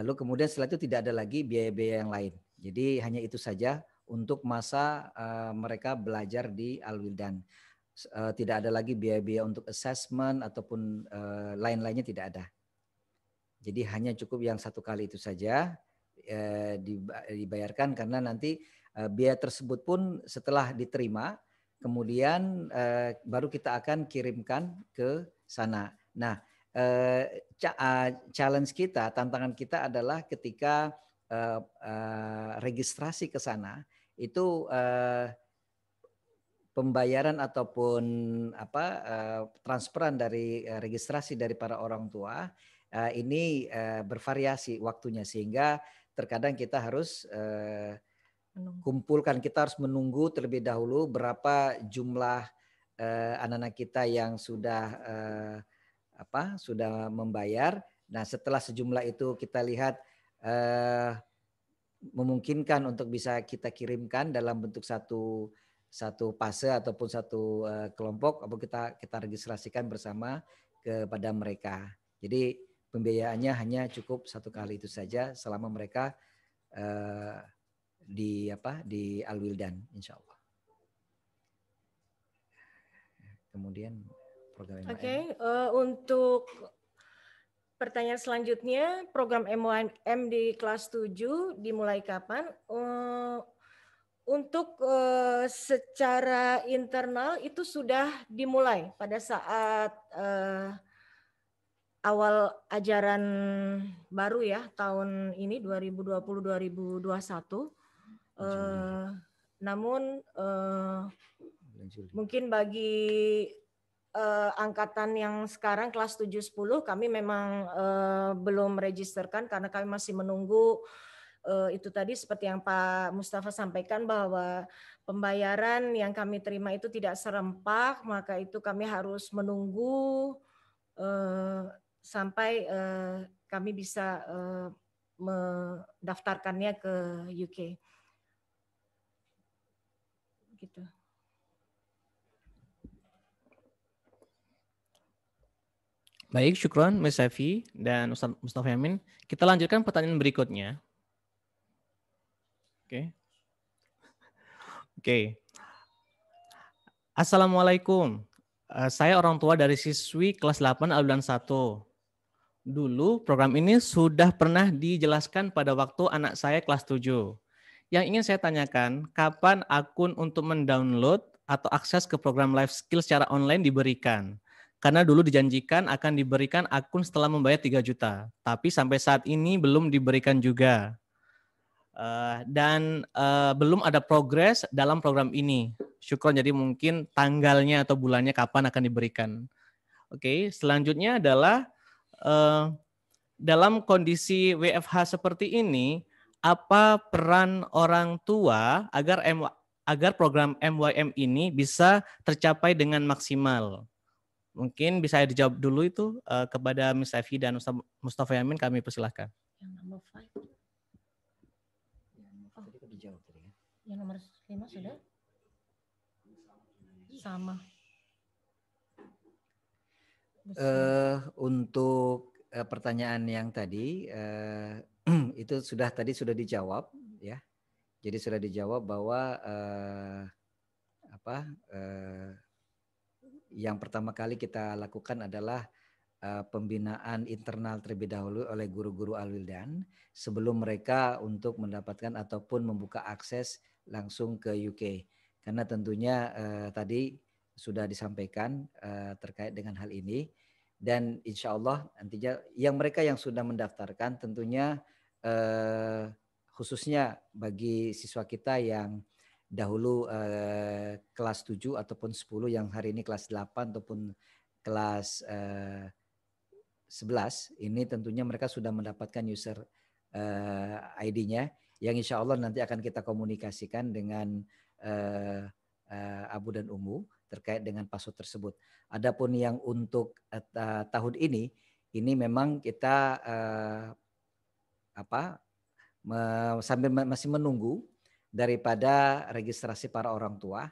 Lalu kemudian setelah itu tidak ada lagi biaya-biaya yang lain. Jadi hanya itu saja untuk masa uh, mereka belajar di Alwildan. Eh, tidak ada lagi biaya-biaya untuk assessment ataupun eh, lain-lainnya tidak ada. Jadi hanya cukup yang satu kali itu saja eh, dibayarkan karena nanti biaya tersebut pun setelah diterima kemudian baru kita akan kirimkan ke sana. Nah, challenge kita, tantangan kita adalah ketika registrasi ke sana itu uh, pembayaran ataupun apa eh, transferan dari eh, registrasi dari para orang tua eh, ini bervariasi waktunya sehingga terkadang kita harus kumpulkan kita harus menunggu terlebih dahulu berapa jumlah anak-anak kita yang sudah apa sudah membayar. Nah setelah sejumlah itu kita lihat memungkinkan untuk bisa kita kirimkan dalam bentuk satu satu fase ataupun satu uh, kelompok apa kita kita registrasikan bersama kepada mereka. Jadi pembiayaannya hanya cukup satu kali itu saja selama mereka uh, di apa di Alwildan insya Allah. Kemudian program Oke, okay, uh, eh, untuk pertanyaan selanjutnya program MOM di kelas 7 dimulai kapan? Uh, untuk uh, secara internal itu sudah dimulai pada saat uh, awal ajaran baru ya tahun ini 2020-2021. Uh, eh, namun uh, mungkin bagi uh, angkatan yang sekarang kelas 7-10 kami memang uh, belum registerkan karena kami masih menunggu Eh, itu tadi seperti yang Pak Mustafa sampaikan bahwa pembayaran yang kami terima itu tidak serempak, maka itu kami harus menunggu eh, sampai eh, kami bisa mendaftarkannya ke UK. Gitu. Baik, syukron Mas Safi dan Ustaz Mustafa Yamin. Kita lanjutkan pertanyaan berikutnya. Oke. Okay. Oke. Okay. Assalamualaikum. Uh, saya orang tua dari siswi kelas 8 alunan 1. Dulu program ini sudah pernah dijelaskan pada waktu anak saya kelas 7. Yang ingin saya tanyakan, kapan akun untuk mendownload atau akses ke program life skill secara online diberikan? Karena dulu dijanjikan akan diberikan akun setelah membayar 3 juta, tapi sampai saat ini belum diberikan juga. Uh, dan uh, belum ada progres dalam program ini. Syukur jadi mungkin tanggalnya atau bulannya kapan akan diberikan. Oke, okay, selanjutnya adalah uh, dalam kondisi WFH seperti ini, apa peran orang tua agar M agar program MYM ini bisa tercapai dengan maksimal? Mungkin bisa dijawab dulu itu uh, kepada Miss Evi dan Mustafa Yamin kami persilahkan. Yang nomor 5 iya. sudah? Sama. Uh, untuk uh, pertanyaan yang tadi uh, itu sudah tadi sudah dijawab ya. Jadi sudah dijawab bahwa uh, apa uh, yang pertama kali kita lakukan adalah uh, pembinaan internal terlebih dahulu oleh guru-guru Alwildan sebelum mereka untuk mendapatkan ataupun membuka akses langsung ke UK. Karena tentunya uh, tadi sudah disampaikan uh, terkait dengan hal ini dan insya Allah nantinya yang mereka yang sudah mendaftarkan tentunya eh, khususnya bagi siswa kita yang dahulu eh, kelas 7 ataupun 10 yang hari ini kelas 8 ataupun kelas eh, 11 ini tentunya mereka sudah mendapatkan user eh, ID-nya yang insya Allah nanti akan kita komunikasikan dengan uh, uh, Abu dan Umu terkait dengan password tersebut. Adapun yang untuk uh, tahun ini, ini memang kita uh, apa me, sambil masih menunggu daripada registrasi para orang tua,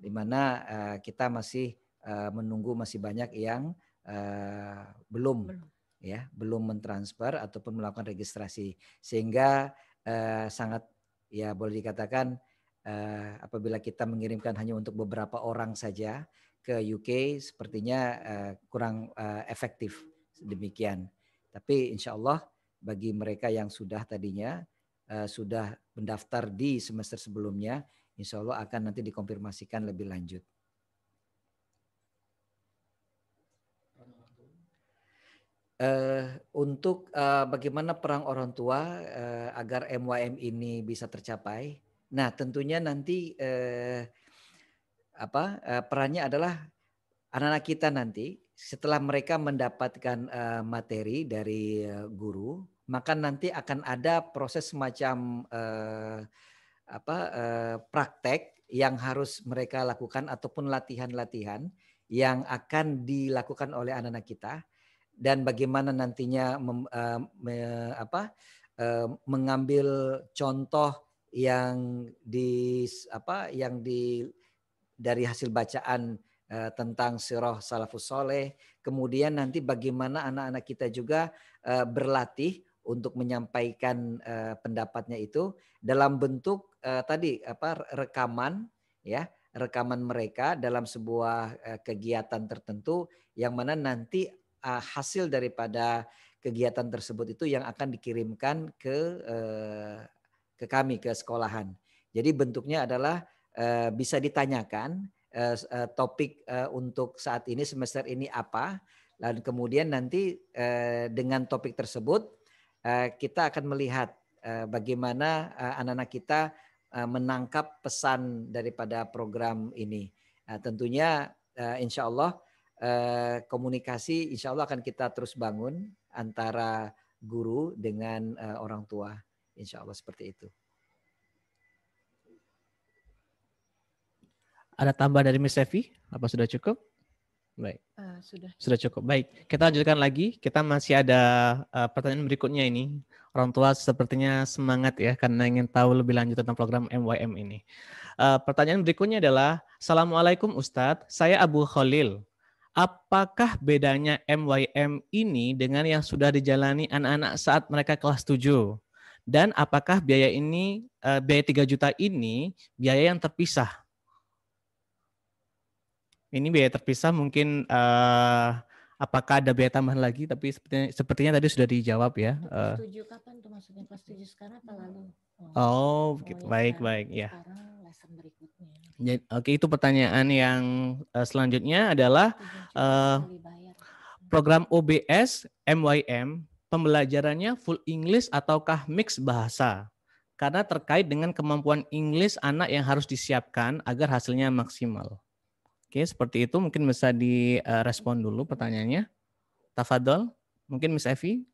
di mana uh, kita masih uh, menunggu masih banyak yang uh, belum, belum ya belum mentransfer ataupun melakukan registrasi sehingga eh, sangat ya boleh dikatakan eh, apabila kita mengirimkan hanya untuk beberapa orang saja ke UK sepertinya eh, kurang eh, efektif demikian. Tapi insya Allah bagi mereka yang sudah tadinya eh, sudah mendaftar di semester sebelumnya, insya Allah akan nanti dikonfirmasikan lebih lanjut. Uh, untuk uh, bagaimana perang orang tua uh, agar MYM ini bisa tercapai. Nah, tentunya nanti uh, apa uh, perannya adalah anak-anak kita nanti setelah mereka mendapatkan uh, materi dari uh, guru, maka nanti akan ada proses semacam uh, apa uh, praktek yang harus mereka lakukan ataupun latihan-latihan yang akan dilakukan oleh anak-anak kita dan bagaimana nantinya mem, uh, me, apa, uh, mengambil contoh yang di apa yang di dari hasil bacaan uh, tentang sirah salafus soleh kemudian nanti bagaimana anak-anak kita juga uh, berlatih untuk menyampaikan uh, pendapatnya itu dalam bentuk uh, tadi apa rekaman ya rekaman mereka dalam sebuah uh, kegiatan tertentu yang mana nanti uh, hasil daripada kegiatan tersebut itu yang akan dikirimkan ke uh, ke kami ke sekolahan. Jadi bentuknya adalah uh, bisa ditanyakan uh, uh, topik uh, untuk saat ini semester ini apa, lalu kemudian nanti uh, dengan topik tersebut uh, kita akan melihat uh, bagaimana anak-anak kita menangkap pesan daripada program ini. Nah, tentunya insya Allah Eh, komunikasi insya Allah akan kita terus bangun antara guru dengan eh, orang tua. Insya Allah seperti itu. Ada tambah dari Miss Evi? Apa sudah cukup? Baik. Uh, sudah. Sudah cukup. Baik. Kita lanjutkan lagi. Kita masih ada uh, pertanyaan berikutnya ini. Orang tua sepertinya semangat ya karena ingin tahu lebih lanjut tentang program MYM ini. Uh, pertanyaan berikutnya adalah, Assalamualaikum Ustadz, saya Abu Khalil. Apakah bedanya MYM ini dengan yang sudah dijalani anak-anak saat mereka kelas 7? Dan apakah biaya ini uh, biaya 3 juta ini biaya yang terpisah? Ini biaya terpisah mungkin uh, apakah ada biaya tambahan lagi tapi sepertinya, sepertinya tadi sudah dijawab ya. Kelas 7 eh. kapan tuh maksudnya kelas 7 sekarang apa lalu? Oh, oh, oh gitu. Ya, baik, baik, ya. Sekarang lesson berikutnya Oke, itu pertanyaan yang eh, selanjutnya adalah uh, program OBS MYM pembelajarannya full English ataukah mix bahasa? Karena terkait dengan kemampuan English anak yang harus disiapkan agar hasilnya maksimal. Oke, seperti itu mungkin bisa direspon eh, dulu pertanyaannya. Tafadol, mungkin Miss Evi.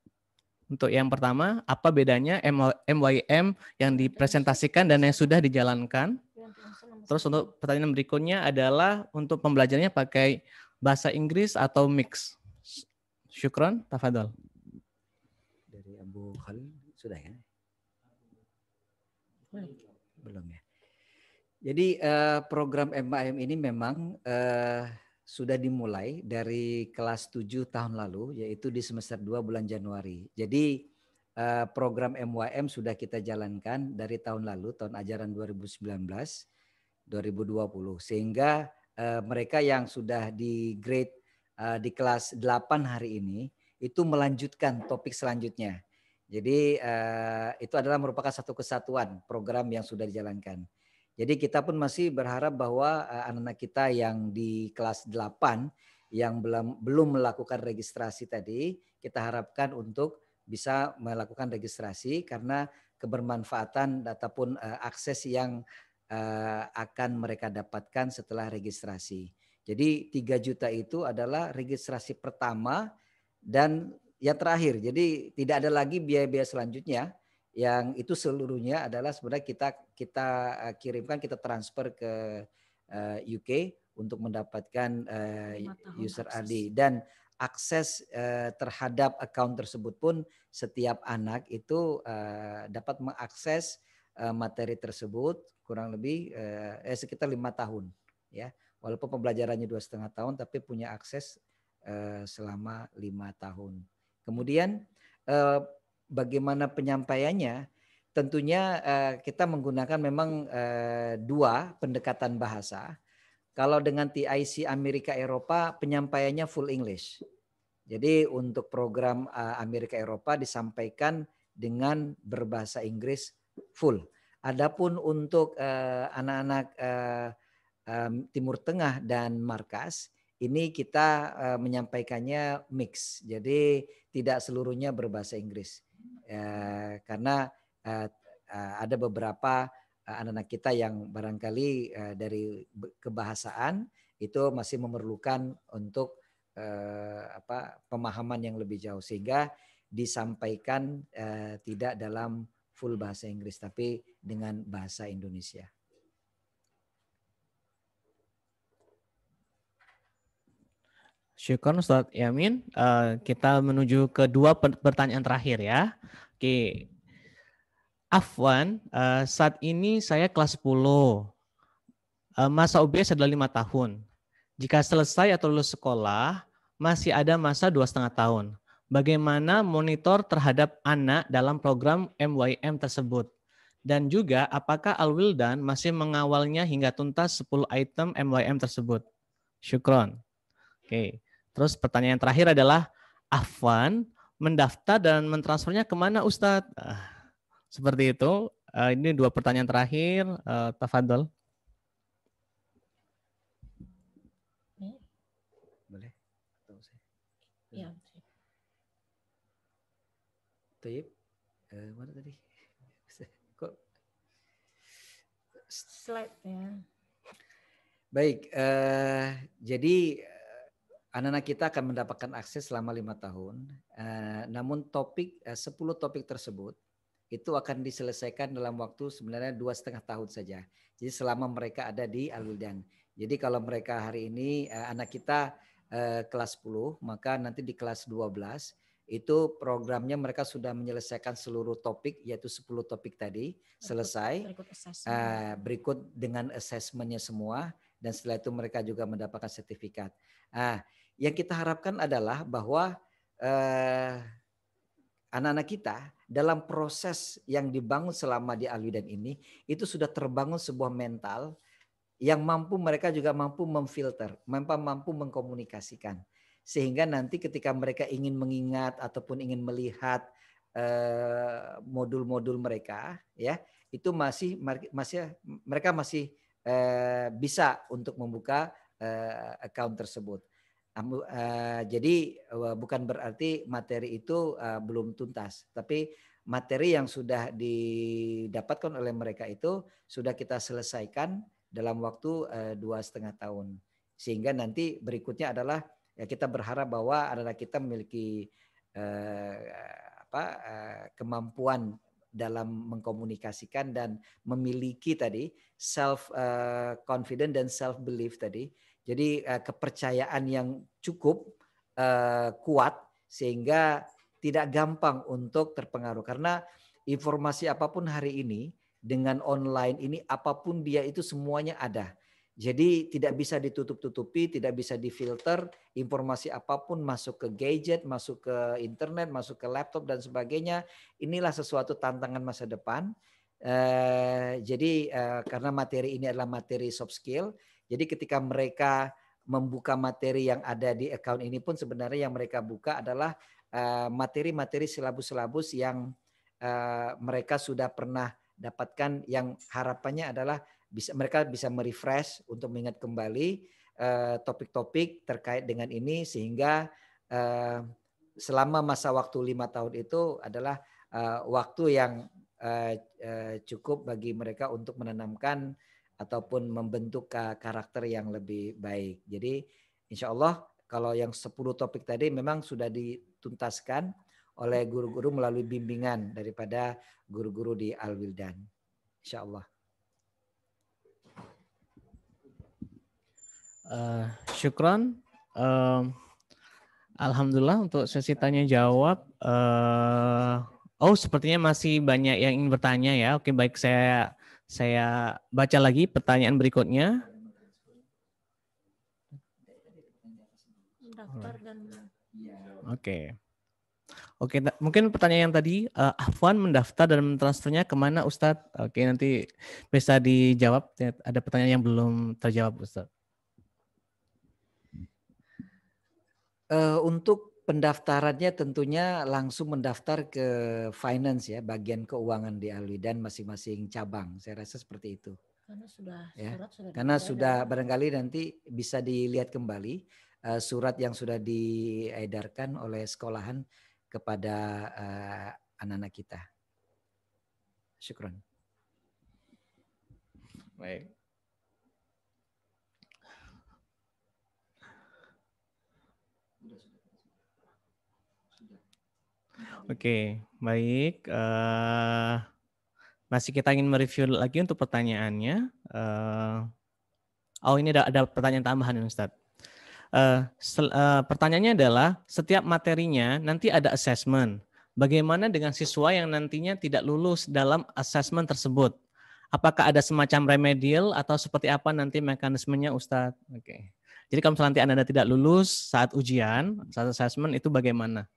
Untuk yang pertama, apa bedanya MYM yang dipresentasikan dan yang sudah dijalankan? Terus untuk pertanyaan berikutnya adalah untuk pembelajarannya pakai bahasa Inggris atau mix? Syukron, tafadol. Dari Abu Khalil sudah ya? Belum ya. Jadi uh, program MAM ini memang uh, sudah dimulai dari kelas 7 tahun lalu yaitu di semester 2 bulan Januari. Jadi Eh, program MYM sudah kita jalankan dari tahun lalu tahun ajaran 2019 2020 sehingga eh, mereka yang sudah di grade eh, di kelas 8 hari ini itu melanjutkan topik selanjutnya. Jadi itu adalah merupakan satu kesatuan program yang sudah dijalankan. Jadi kita pun masih berharap bahwa anak-anak kita yang di kelas 8 yang belum belum melakukan registrasi tadi kita harapkan untuk bisa melakukan registrasi karena kebermanfaatan ataupun uh, eh, akses yang uh, akan mereka dapatkan setelah registrasi. Jadi 3 juta itu adalah registrasi pertama dan yang terakhir. Jadi tidak ada lagi biaya-biaya selanjutnya yang itu seluruhnya adalah sebenarnya kita kita eh, kirimkan kita transfer ke UK untuk mendapatkan user ID dan akses eh, terhadap account tersebut pun setiap anak itu eh, dapat mengakses eh, materi tersebut kurang lebih eh, eh, sekitar lima tahun ya walaupun pembelajarannya dua setengah tahun tapi punya akses eh, selama lima tahun kemudian eh, bagaimana penyampaiannya tentunya eh, kita menggunakan memang eh, dua pendekatan bahasa kalau dengan TIC Amerika Eropa penyampaiannya full English. Jadi untuk program eh, Amerika Eropa disampaikan dengan berbahasa Inggris full. Adapun untuk eh, anak-anak uh, uh, um, Timur Tengah dan Markas ini kita uh, menyampaikannya mix. Jadi tidak seluruhnya berbahasa Inggris. karena ada beberapa Eh, anak-anak kita yang barangkali eh, dari kebahasaan itu masih memerlukan untuk eh, apa pemahaman yang lebih jauh sehingga disampaikan tidak dalam full bahasa Inggris tapi dengan bahasa Indonesia. Syukur Ustaz Yamin. Uh, kita menuju ke dua pertanyaan terakhir ya. Oke, Afwan, uh, saat ini saya kelas 10. Uh, eh, masa UBS adalah lima tahun. Jika selesai atau lulus sekolah, masih ada masa dua setengah tahun. Bagaimana monitor terhadap anak dalam program MYM tersebut? Dan juga apakah Alwildan masih mengawalnya hingga tuntas 10 item MYM tersebut? Syukron. Oke. Terus pertanyaan terakhir adalah, Afwan mendaftar dan mentransfernya kemana Ustadz? Ah, seperti itu. Uh, ini dua pertanyaan terakhir. Uh, Tafadol. Boleh? Iya. Taib, uh, mana tadi? Slide-nya. Baik, uh, jadi anak-anak kita akan mendapatkan akses selama lima tahun. Uh, namun topik uh, 10 topik tersebut itu akan diselesaikan dalam waktu sebenarnya dua setengah tahun saja. Jadi selama mereka ada di Al-Wildan. Jadi kalau mereka hari ini eh, anak kita eh, kelas 10, maka nanti di kelas 12 itu programnya mereka sudah menyelesaikan seluruh topik yaitu 10 topik tadi berikut, selesai. Berikut, eh, berikut dengan asesmennya semua dan setelah itu mereka juga mendapatkan sertifikat. Uh, yang kita harapkan adalah bahwa uh, anak-anak kita dalam proses yang dibangun selama di dan ini itu sudah terbangun sebuah mental yang mampu mereka juga mampu memfilter, mampu mampu mengkomunikasikan sehingga nanti ketika mereka ingin mengingat ataupun ingin melihat eh, modul-modul eh, mereka ya itu masih masih mereka masih eh, bisa untuk membuka eh, account tersebut. Eh, jadi eh, bukan berarti materi itu eh, belum tuntas, tapi materi yang sudah didapatkan oleh mereka itu sudah kita selesaikan dalam waktu dua setengah tahun, sehingga nanti berikutnya adalah ya kita berharap bahwa adalah kita memiliki apa kemampuan dalam mengkomunikasikan dan memiliki tadi self confident dan self belief tadi jadi uh, kepercayaan yang cukup uh, kuat sehingga tidak gampang untuk terpengaruh karena informasi apapun hari ini dengan online ini apapun dia itu semuanya ada. Jadi tidak bisa ditutup-tutupi, tidak bisa difilter, informasi apapun masuk ke gadget, masuk ke internet, masuk ke laptop dan sebagainya. Inilah sesuatu tantangan masa depan. Eh, jadi eh, karena materi ini adalah materi soft skill, jadi ketika mereka membuka materi yang ada di account ini pun sebenarnya yang mereka buka adalah eh, materi-materi silabus-silabus yang eh, mereka sudah pernah dapatkan yang harapannya adalah bisa mereka bisa merefresh untuk mengingat kembali eh, topik-topik terkait dengan ini sehingga selama masa waktu lima tahun itu adalah waktu yang cukup bagi mereka untuk menanamkan ataupun membentuk karakter yang lebih baik. Jadi insya Allah kalau yang 10 topik tadi memang sudah dituntaskan oleh guru-guru melalui bimbingan daripada guru-guru di Al-Wildan. Insya Allah. Uh, syukron. Uh, Alhamdulillah untuk sesi tanya jawab. Uh, eh, oh sepertinya masih banyak yang ingin bertanya ya. Oke baik saya saya baca lagi pertanyaan berikutnya. Oke. Okay. Oke, okay, mungkin pertanyaan yang tadi, uh, Afwan mendaftar dan mentransfernya kemana Ustadz? Oke, okay, nanti bisa dijawab. Ya, ada pertanyaan yang belum terjawab Ustadz. Uh, untuk pendaftarannya tentunya langsung mendaftar ke finance ya, bagian keuangan di Alwi dan masing-masing cabang. Saya rasa seperti itu. Karena sudah ya. surat sudah Karena sudah barangkali nanti bisa dilihat kembali uh, surat yang sudah diedarkan oleh sekolahan kepada anak eh, anak-anak kita. Syukron. Baik. Oke, baik. Uh, masih kita ingin mereview lagi untuk pertanyaannya. Uh, oh, ini ada, ada pertanyaan tambahan, Ustadz. Uh, uh, pertanyaannya adalah, setiap materinya nanti ada assessment. Bagaimana dengan siswa yang nantinya tidak lulus dalam assessment tersebut? Apakah ada semacam remedial atau seperti apa nanti mekanismenya, Ustadz? Oke. Okay. Jadi kalau nanti Anda tidak lulus saat ujian, saat assessment itu bagaimana?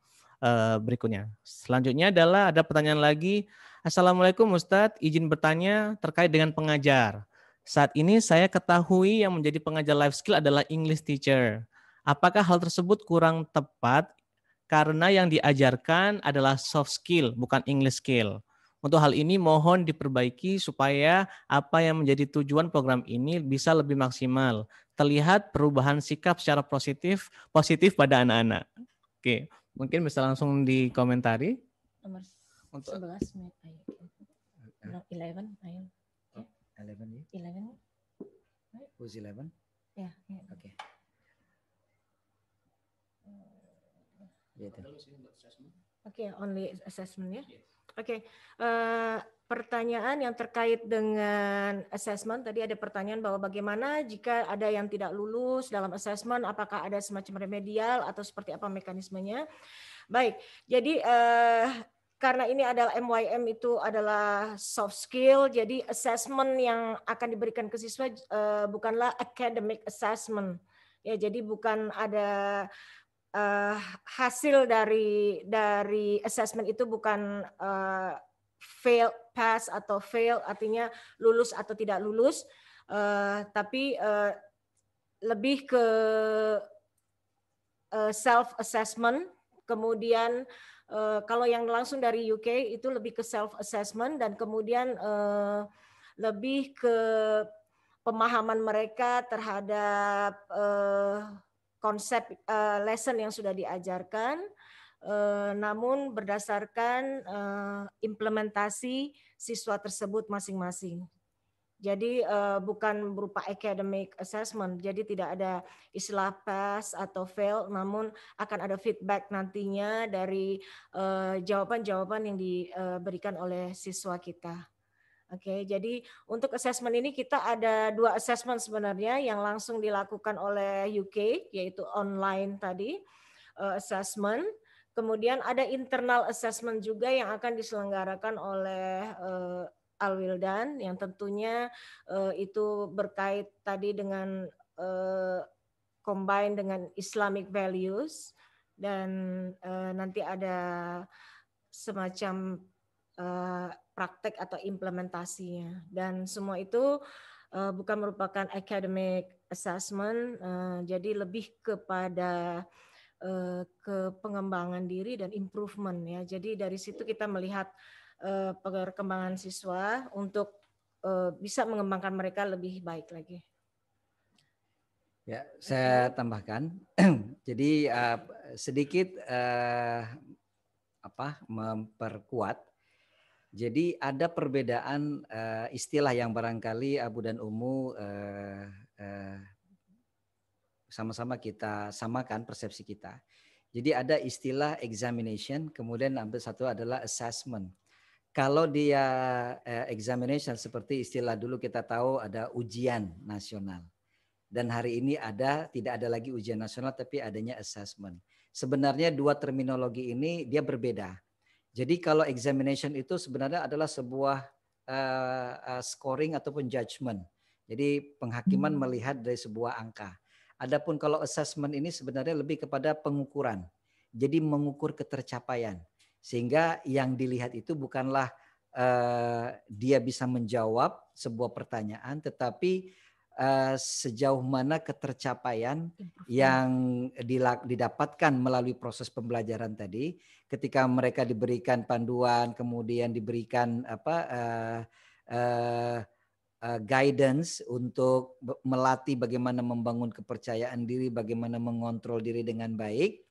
Eh, berikutnya. Selanjutnya adalah ada pertanyaan lagi. Assalamualaikum Ustadz, izin bertanya terkait dengan pengajar. Saat ini saya ketahui yang menjadi pengajar life skill adalah English teacher. Apakah hal tersebut kurang tepat karena yang diajarkan adalah soft skill, bukan English skill? Untuk hal ini mohon diperbaiki supaya apa yang menjadi tujuan program ini bisa lebih maksimal. Terlihat perubahan sikap secara positif positif pada anak-anak. Oke, Mungkin bisa langsung dikomentari. Nomor Untuk... 11 No, 11 ayo. Oh, ya. 11. 11? Ya, ya, Oke. Okay. Gitu. Oke, only assessment ya. Oke, okay. Eh, pertanyaan yang terkait dengan assessment tadi ada pertanyaan bahwa bagaimana jika ada yang tidak lulus dalam assessment apakah ada semacam remedial atau seperti apa mekanismenya baik jadi eh, karena ini adalah MYM itu adalah soft skill jadi assessment yang akan diberikan ke siswa eh, bukanlah academic assessment ya jadi bukan ada eh, hasil dari dari assessment itu bukan eh, fail pass atau fail artinya lulus atau tidak lulus uh, tapi uh, lebih ke uh, eh, self assessment kemudian uh, kalau yang langsung dari UK itu lebih ke self assessment dan kemudian uh, lebih ke pemahaman mereka terhadap uh, konsep uh, lesson yang sudah diajarkan Eh, namun berdasarkan eh, implementasi siswa tersebut masing-masing. Jadi uh, bukan berupa academic assessment, jadi tidak ada istilah pass atau fail, namun akan ada feedback nantinya dari jawaban-jawaban uh, yang diberikan oleh siswa kita. Oke, okay, jadi untuk assessment ini kita ada dua assessment sebenarnya yang langsung dilakukan oleh UK, yaitu online tadi assessment Kemudian ada internal assessment juga yang akan diselenggarakan oleh uh, Alwildan yang tentunya uh, itu berkait tadi dengan uh, combine dengan Islamic values dan uh, nanti ada semacam uh, praktek atau implementasinya dan semua itu uh, bukan merupakan academic assessment uh, jadi lebih kepada Eh, ke pengembangan diri dan improvement ya. Jadi dari situ kita melihat eh, perkembangan siswa untuk eh, bisa mengembangkan mereka lebih baik lagi. Ya, saya tambahkan. Jadi sedikit apa memperkuat. Jadi ada perbedaan istilah yang barangkali Abu dan Umu sama-sama kita samakan persepsi kita. Jadi ada istilah examination, kemudian ambil satu adalah assessment. Kalau dia eh, examination seperti istilah dulu kita tahu ada ujian nasional. Dan hari ini ada tidak ada lagi ujian nasional tapi adanya assessment. Sebenarnya dua terminologi ini dia berbeda. Jadi kalau examination itu sebenarnya adalah sebuah uh, scoring ataupun judgment. Jadi penghakiman hmm. melihat dari sebuah angka. Adapun kalau assessment ini sebenarnya lebih kepada pengukuran. Jadi mengukur ketercapaian. Sehingga yang dilihat itu bukanlah uh, dia bisa menjawab sebuah pertanyaan tetapi uh, sejauh mana ketercapaian yang didapatkan melalui proses pembelajaran tadi ketika mereka diberikan panduan kemudian diberikan apa uh, uh, Eh, guidance untuk melatih bagaimana membangun kepercayaan diri, bagaimana mengontrol diri dengan baik.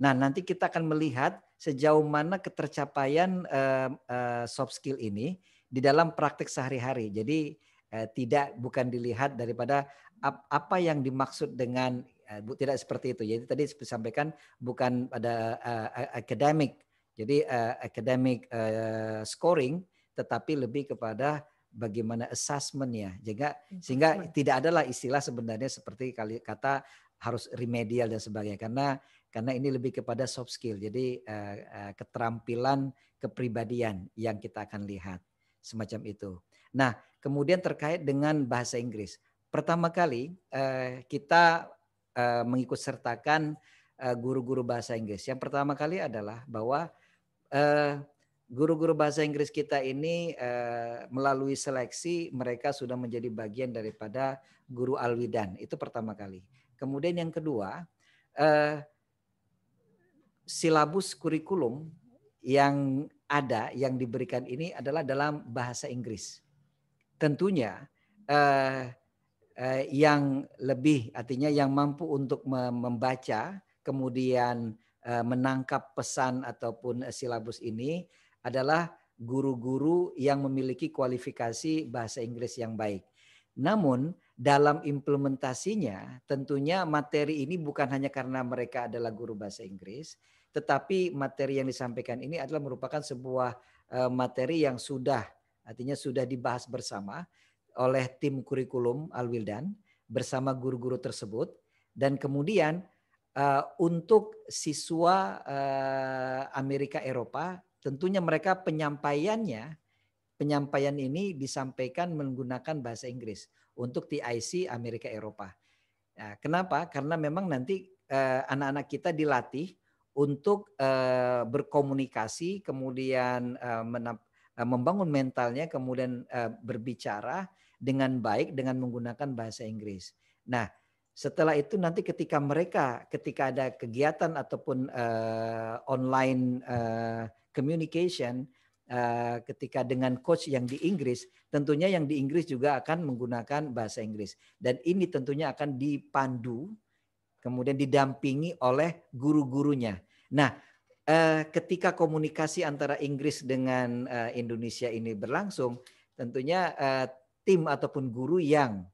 Nah, nanti kita akan melihat sejauh mana ketercapaian uh, uh, soft skill ini di dalam praktik sehari-hari. Jadi uh, tidak bukan dilihat daripada ap apa yang dimaksud dengan uh, tidak seperti itu. Jadi tadi disampaikan bukan pada uh, academic. Jadi uh, academic uh, scoring tetapi lebih kepada bagaimana assessmentnya sehingga hmm, sehingga tidak adalah istilah sebenarnya seperti kali kata harus remedial dan sebagainya karena karena ini lebih kepada soft skill jadi uh, uh, keterampilan kepribadian yang kita akan lihat semacam itu nah kemudian terkait dengan bahasa Inggris pertama kali uh, kita uh, mengikut sertakan guru-guru uh, bahasa Inggris yang pertama kali adalah bahwa uh, guru-guru bahasa Inggris kita ini eh, melalui seleksi mereka sudah menjadi bagian daripada guru alwidan itu pertama kali. Kemudian yang kedua eh, silabus kurikulum yang ada yang diberikan ini adalah dalam bahasa Inggris. Tentunya eh, eh, yang lebih artinya yang mampu untuk membaca kemudian eh, menangkap pesan ataupun eh, silabus ini adalah guru-guru yang memiliki kualifikasi bahasa Inggris yang baik. Namun dalam implementasinya tentunya materi ini bukan hanya karena mereka adalah guru bahasa Inggris, tetapi materi yang disampaikan ini adalah merupakan sebuah eh, materi yang sudah artinya sudah dibahas bersama oleh tim kurikulum Alwildan bersama guru-guru tersebut dan kemudian eh, untuk siswa eh, Amerika Eropa tentunya mereka penyampaiannya penyampaian ini disampaikan menggunakan bahasa Inggris untuk TIC Amerika Eropa. Nah, kenapa? Karena memang nanti anak eh, anak-anak kita dilatih untuk eh, berkomunikasi, kemudian eh, menap, eh, membangun mentalnya, kemudian eh, berbicara dengan baik dengan menggunakan bahasa Inggris. Nah, setelah itu nanti ketika mereka ketika ada kegiatan ataupun eh, online eh, communication uh, ketika dengan coach yang di Inggris, tentunya yang di Inggris juga akan menggunakan bahasa Inggris. Dan ini tentunya akan dipandu, kemudian didampingi oleh guru-gurunya. Nah, uh, ketika komunikasi antara Inggris dengan uh, Indonesia ini berlangsung, tentunya uh, tim ataupun guru yang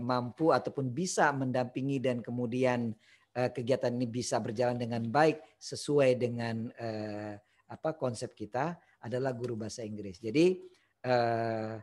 mampu ataupun bisa mendampingi dan kemudian Eh, kegiatan ini bisa berjalan dengan baik sesuai dengan uh, apa konsep kita adalah guru bahasa Inggris. Jadi uh,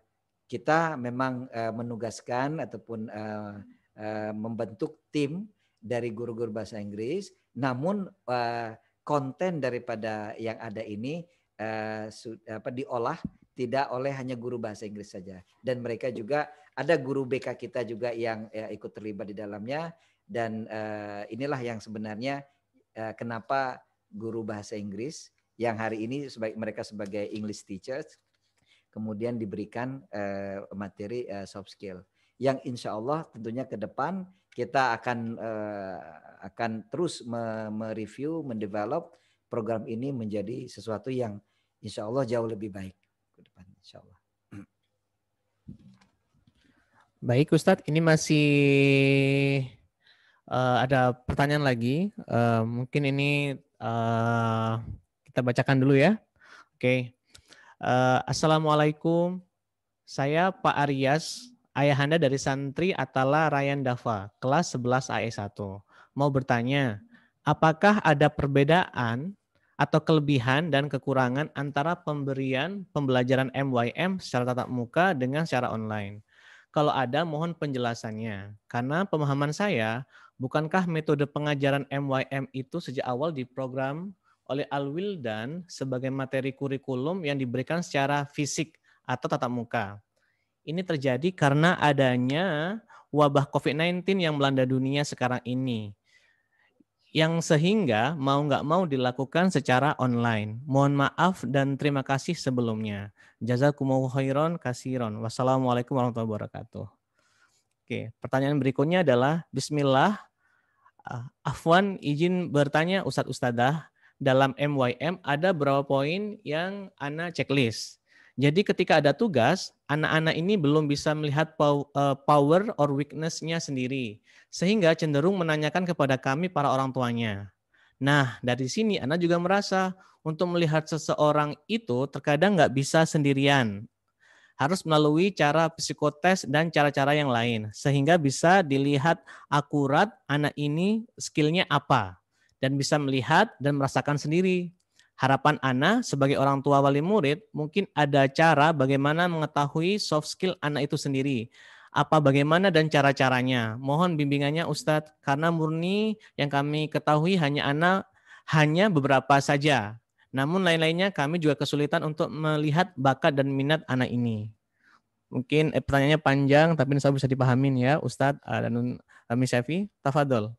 kita memang uh, menugaskan ataupun uh, uh, membentuk tim dari guru-guru bahasa Inggris. Namun uh, konten daripada yang ada ini uh, apa, diolah tidak oleh hanya guru bahasa Inggris saja dan mereka juga ada guru BK kita juga yang ya, ikut terlibat di dalamnya dan uh, inilah yang sebenarnya uh, kenapa guru bahasa Inggris yang hari ini sebaik mereka sebagai English teachers kemudian diberikan uh, materi uh, soft skill yang insya Allah tentunya ke depan kita akan uh, akan terus mereview, mendevelop program ini menjadi sesuatu yang insya Allah jauh lebih baik ke depan insya Allah. Baik Ustadz, ini masih Uh, ada pertanyaan lagi. Uh, mungkin ini uh, kita bacakan dulu ya. Oke. Okay. Uh, Assalamualaikum. Saya Pak Arias, ayahanda dari santri Atala Ryan Dava, kelas 11 AE1. Mau bertanya, apakah ada perbedaan atau kelebihan dan kekurangan antara pemberian pembelajaran MYM secara tatap muka dengan secara online? Kalau ada, mohon penjelasannya. Karena pemahaman saya, Bukankah metode pengajaran MYM itu sejak awal diprogram oleh Alwil dan sebagai materi kurikulum yang diberikan secara fisik atau tatap muka? Ini terjadi karena adanya wabah COVID-19 yang melanda dunia sekarang ini. Yang sehingga mau nggak mau dilakukan secara online. Mohon maaf dan terima kasih sebelumnya. Jazakumullahu khairan kasiron. Wassalamualaikum warahmatullahi wabarakatuh. Oke, pertanyaan berikutnya adalah Bismillah Ah, Afwan izin bertanya Ustadz Ustadzah, dalam MYM ada berapa poin yang Ana checklist. Jadi ketika ada tugas, anak-anak ini belum bisa melihat eh, power or weakness-nya sendiri, sehingga cenderung menanyakan kepada kami para orang tuanya. Nah, dari sini anak juga merasa untuk melihat seseorang itu terkadang nggak bisa sendirian harus melalui cara psikotes dan cara-cara yang lain sehingga bisa dilihat akurat anak ini skillnya apa dan bisa melihat dan merasakan sendiri. Harapan anak sebagai orang tua wali murid mungkin ada cara bagaimana mengetahui soft skill anak itu sendiri. Apa bagaimana dan cara-caranya? Mohon bimbingannya Ustadz karena murni yang kami ketahui hanya anak hanya beberapa saja namun lain-lainnya kami juga kesulitan untuk melihat bakat dan minat anak ini. Mungkin eh, pertanyaannya panjang tapi insya bisa dipahamin ya Ustadz uh, dan uh, Miss Evi. Tafadol.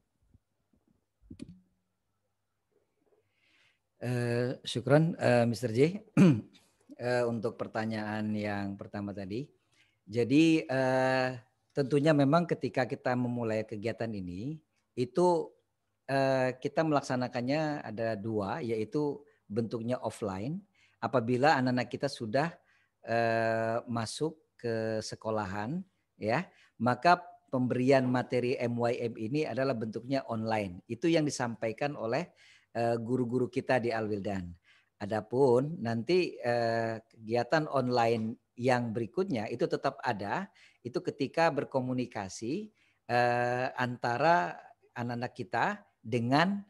Uh, eh, syukron uh, Mr. J uh, untuk pertanyaan yang pertama tadi. Jadi uh, tentunya memang ketika kita memulai kegiatan ini itu uh, kita melaksanakannya ada dua yaitu bentuknya offline apabila anak-anak kita sudah eh, masuk ke sekolahan ya maka pemberian materi MYM ini adalah bentuknya online itu yang disampaikan oleh eh, guru-guru kita di Alwildan. Adapun nanti eh, kegiatan online yang berikutnya itu tetap ada itu ketika berkomunikasi antara anak-anak kita dengan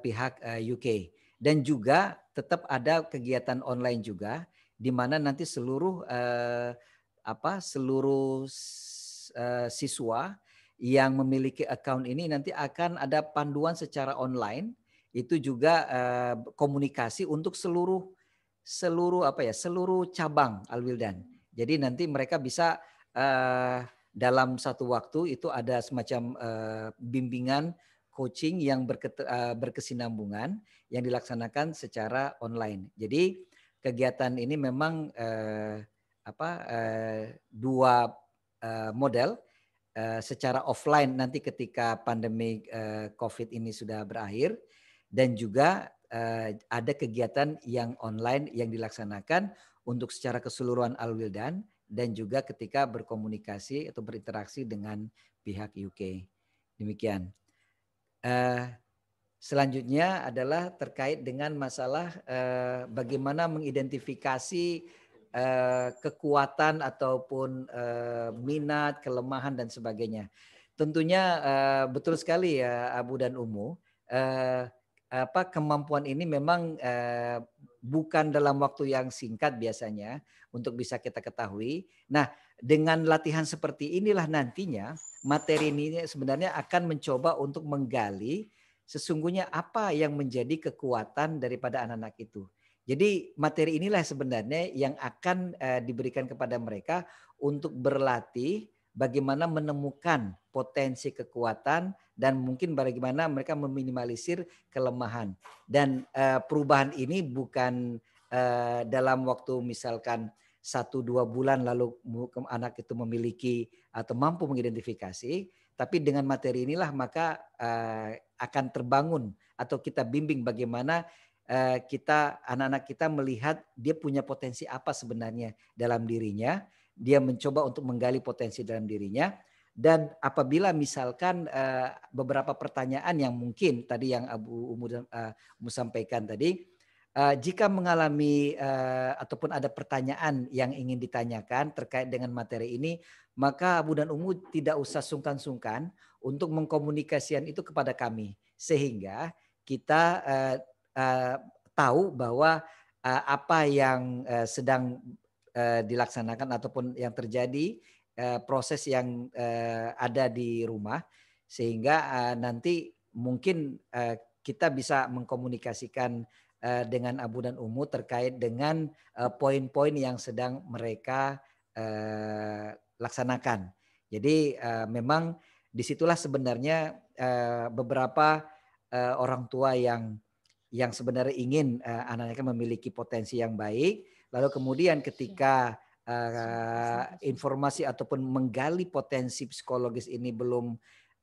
pihak UK dan juga tetap ada kegiatan online juga di mana nanti seluruh eh, apa seluruh eh, siswa yang memiliki account ini nanti akan ada panduan secara online itu juga eh, komunikasi untuk seluruh seluruh apa ya seluruh cabang Alwildan. Jadi nanti mereka bisa eh, dalam satu waktu itu ada semacam eh, bimbingan coaching yang eh, berkesinambungan yang dilaksanakan secara online. Jadi kegiatan ini memang uh, apa uh, dua uh, model uh, secara offline nanti ketika pandemi uh, COVID ini sudah berakhir dan juga uh, ada kegiatan yang online yang dilaksanakan untuk secara keseluruhan Alwildan dan juga ketika berkomunikasi atau berinteraksi dengan pihak UK. Demikian. Uh, selanjutnya adalah terkait dengan masalah uh, bagaimana mengidentifikasi uh, kekuatan ataupun uh, minat, kelemahan dan sebagainya. Tentunya uh, betul sekali ya Abu dan Umu. Uh, apa kemampuan ini memang uh, bukan dalam waktu yang singkat biasanya untuk bisa kita ketahui. Nah, dengan latihan seperti inilah nantinya materi ini sebenarnya akan mencoba untuk menggali sesungguhnya apa yang menjadi kekuatan daripada anak-anak itu. Jadi materi inilah sebenarnya yang akan eh, diberikan kepada mereka untuk berlatih bagaimana menemukan potensi kekuatan dan mungkin bagaimana mereka meminimalisir kelemahan. Dan eh, perubahan ini bukan eh, dalam waktu misalkan satu dua bulan lalu anak itu memiliki atau mampu mengidentifikasi, tapi dengan materi inilah maka uh, akan terbangun atau kita bimbing bagaimana uh, kita anak-anak kita melihat dia punya potensi apa sebenarnya dalam dirinya, dia mencoba untuk menggali potensi dalam dirinya dan apabila misalkan uh, beberapa pertanyaan yang mungkin tadi yang Abu Umud uh, sampaikan tadi Uh, jika mengalami uh, ataupun ada pertanyaan yang ingin ditanyakan terkait dengan materi ini, maka Abu dan Umu tidak usah sungkan-sungkan untuk mengkomunikasikan itu kepada kami, sehingga kita uh, uh, tahu bahwa uh, apa yang uh, sedang uh, dilaksanakan ataupun yang terjadi uh, proses yang uh, ada di rumah, sehingga uh, nanti mungkin uh, kita bisa mengkomunikasikan uh, dengan Abu dan Umu terkait dengan eh, poin-poin yang sedang mereka uh, laksanakan. Jadi uh, memang disitulah sebenarnya uh, beberapa uh, orang tua yang yang sebenarnya ingin uh, anaknya memiliki potensi yang baik, lalu kemudian ketika uh, informasi ataupun menggali potensi psikologis ini belum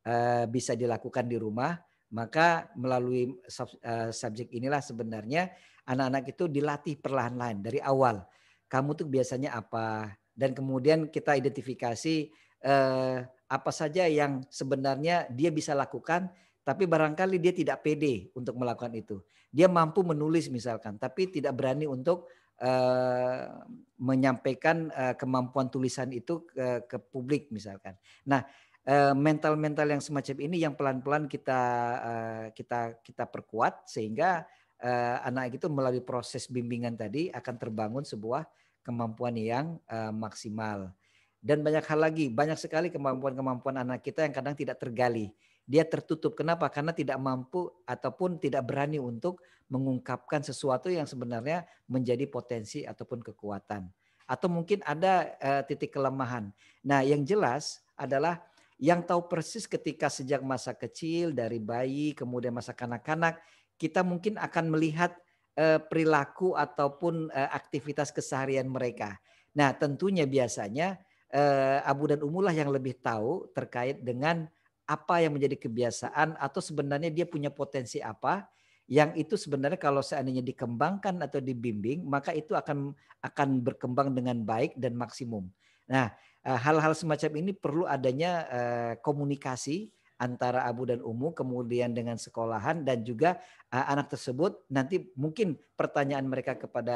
uh, bisa dilakukan di rumah, maka melalui sub, uh, subjek inilah sebenarnya anak-anak itu dilatih perlahan-lahan dari awal. Kamu tuh biasanya apa? Dan kemudian kita identifikasi uh, apa saja yang sebenarnya dia bisa lakukan, tapi barangkali dia tidak pede untuk melakukan itu. Dia mampu menulis misalkan, tapi tidak berani untuk Uh, menyampaikan uh, kemampuan tulisan itu ke, ke publik misalkan. Nah, Eh, mental-mental yang semacam ini yang pelan-pelan kita eh, kita kita perkuat sehingga eh, anak itu melalui proses bimbingan tadi akan terbangun sebuah kemampuan yang maksimal dan banyak hal lagi banyak sekali kemampuan-kemampuan anak kita yang kadang tidak tergali dia tertutup kenapa karena tidak mampu ataupun tidak berani untuk mengungkapkan sesuatu yang sebenarnya menjadi potensi ataupun kekuatan atau mungkin ada titik kelemahan nah yang jelas adalah yang tahu persis ketika sejak masa kecil dari bayi kemudian masa kanak-kanak kita mungkin akan melihat uh, perilaku ataupun uh, aktivitas keseharian mereka. Nah, tentunya biasanya uh, Abu dan Umulah yang lebih tahu terkait dengan apa yang menjadi kebiasaan atau sebenarnya dia punya potensi apa yang itu sebenarnya kalau seandainya dikembangkan atau dibimbing maka itu akan akan berkembang dengan baik dan maksimum. Nah, Eh, hal-hal semacam ini perlu adanya eh, komunikasi antara Abu dan Umu kemudian dengan sekolahan dan juga eh, anak tersebut nanti mungkin pertanyaan mereka kepada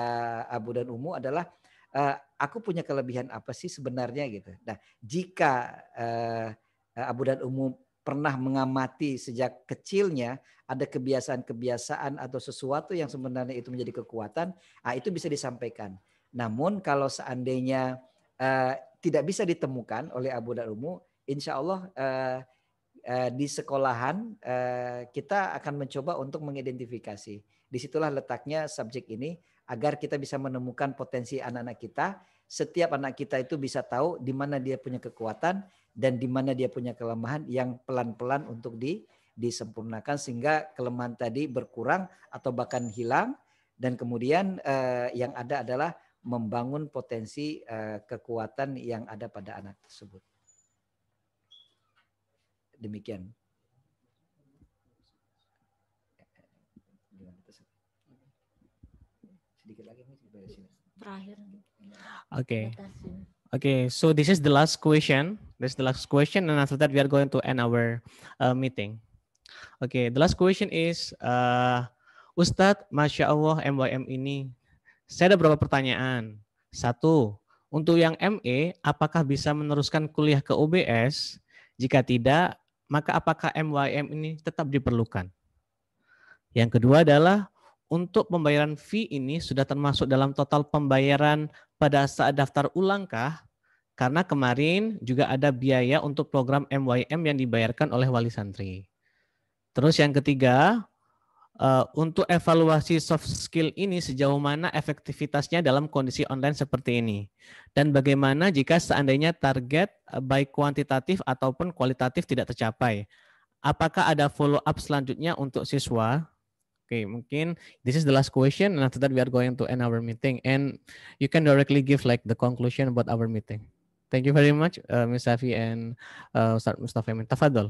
Abu dan Umu adalah aku punya kelebihan apa sih sebenarnya gitu. Nah, jika Abu dan Umu pernah mengamati sejak kecilnya ada kebiasaan-kebiasaan atau sesuatu yang sebenarnya itu menjadi kekuatan, ah, itu bisa disampaikan. Namun kalau seandainya tidak bisa ditemukan oleh Abu Darumu, insya Allah eh, eh, di sekolahan eh, kita akan mencoba untuk mengidentifikasi. Disitulah letaknya subjek ini agar kita bisa menemukan potensi anak-anak kita. Setiap anak kita itu bisa tahu di mana dia punya kekuatan dan di mana dia punya kelemahan yang pelan-pelan untuk di disempurnakan sehingga kelemahan tadi berkurang atau bahkan hilang dan kemudian eh, yang ada adalah membangun potensi eh, kekuatan yang ada pada anak tersebut. Demikian. Sedikit lagi Terakhir. Oke. Okay. Okay, so this is the last question. This is the last question, and after that we are going to end our uh, meeting. Okay, the last question is, uh, Ustadz, Masya Allah MYM ini saya ada beberapa pertanyaan. Satu, untuk yang ME, apakah bisa meneruskan kuliah ke UBS? Jika tidak, maka apakah MYM ini tetap diperlukan? Yang kedua adalah untuk pembayaran fee ini sudah termasuk dalam total pembayaran pada saat daftar ulangkah? Karena kemarin juga ada biaya untuk program MYM yang dibayarkan oleh wali santri. Terus yang ketiga, uh, untuk evaluasi soft skill ini sejauh mana efektivitasnya dalam kondisi online seperti ini dan bagaimana jika seandainya target eh, baik kuantitatif ataupun kualitatif tidak tercapai apakah ada follow up selanjutnya untuk siswa okay mungkin this is the last question and after that we are going to end our meeting and you can directly give like the conclusion about our meeting thank you very much uh, eh, Ms. Safi and uh, Ustaz Mustafa Tafadol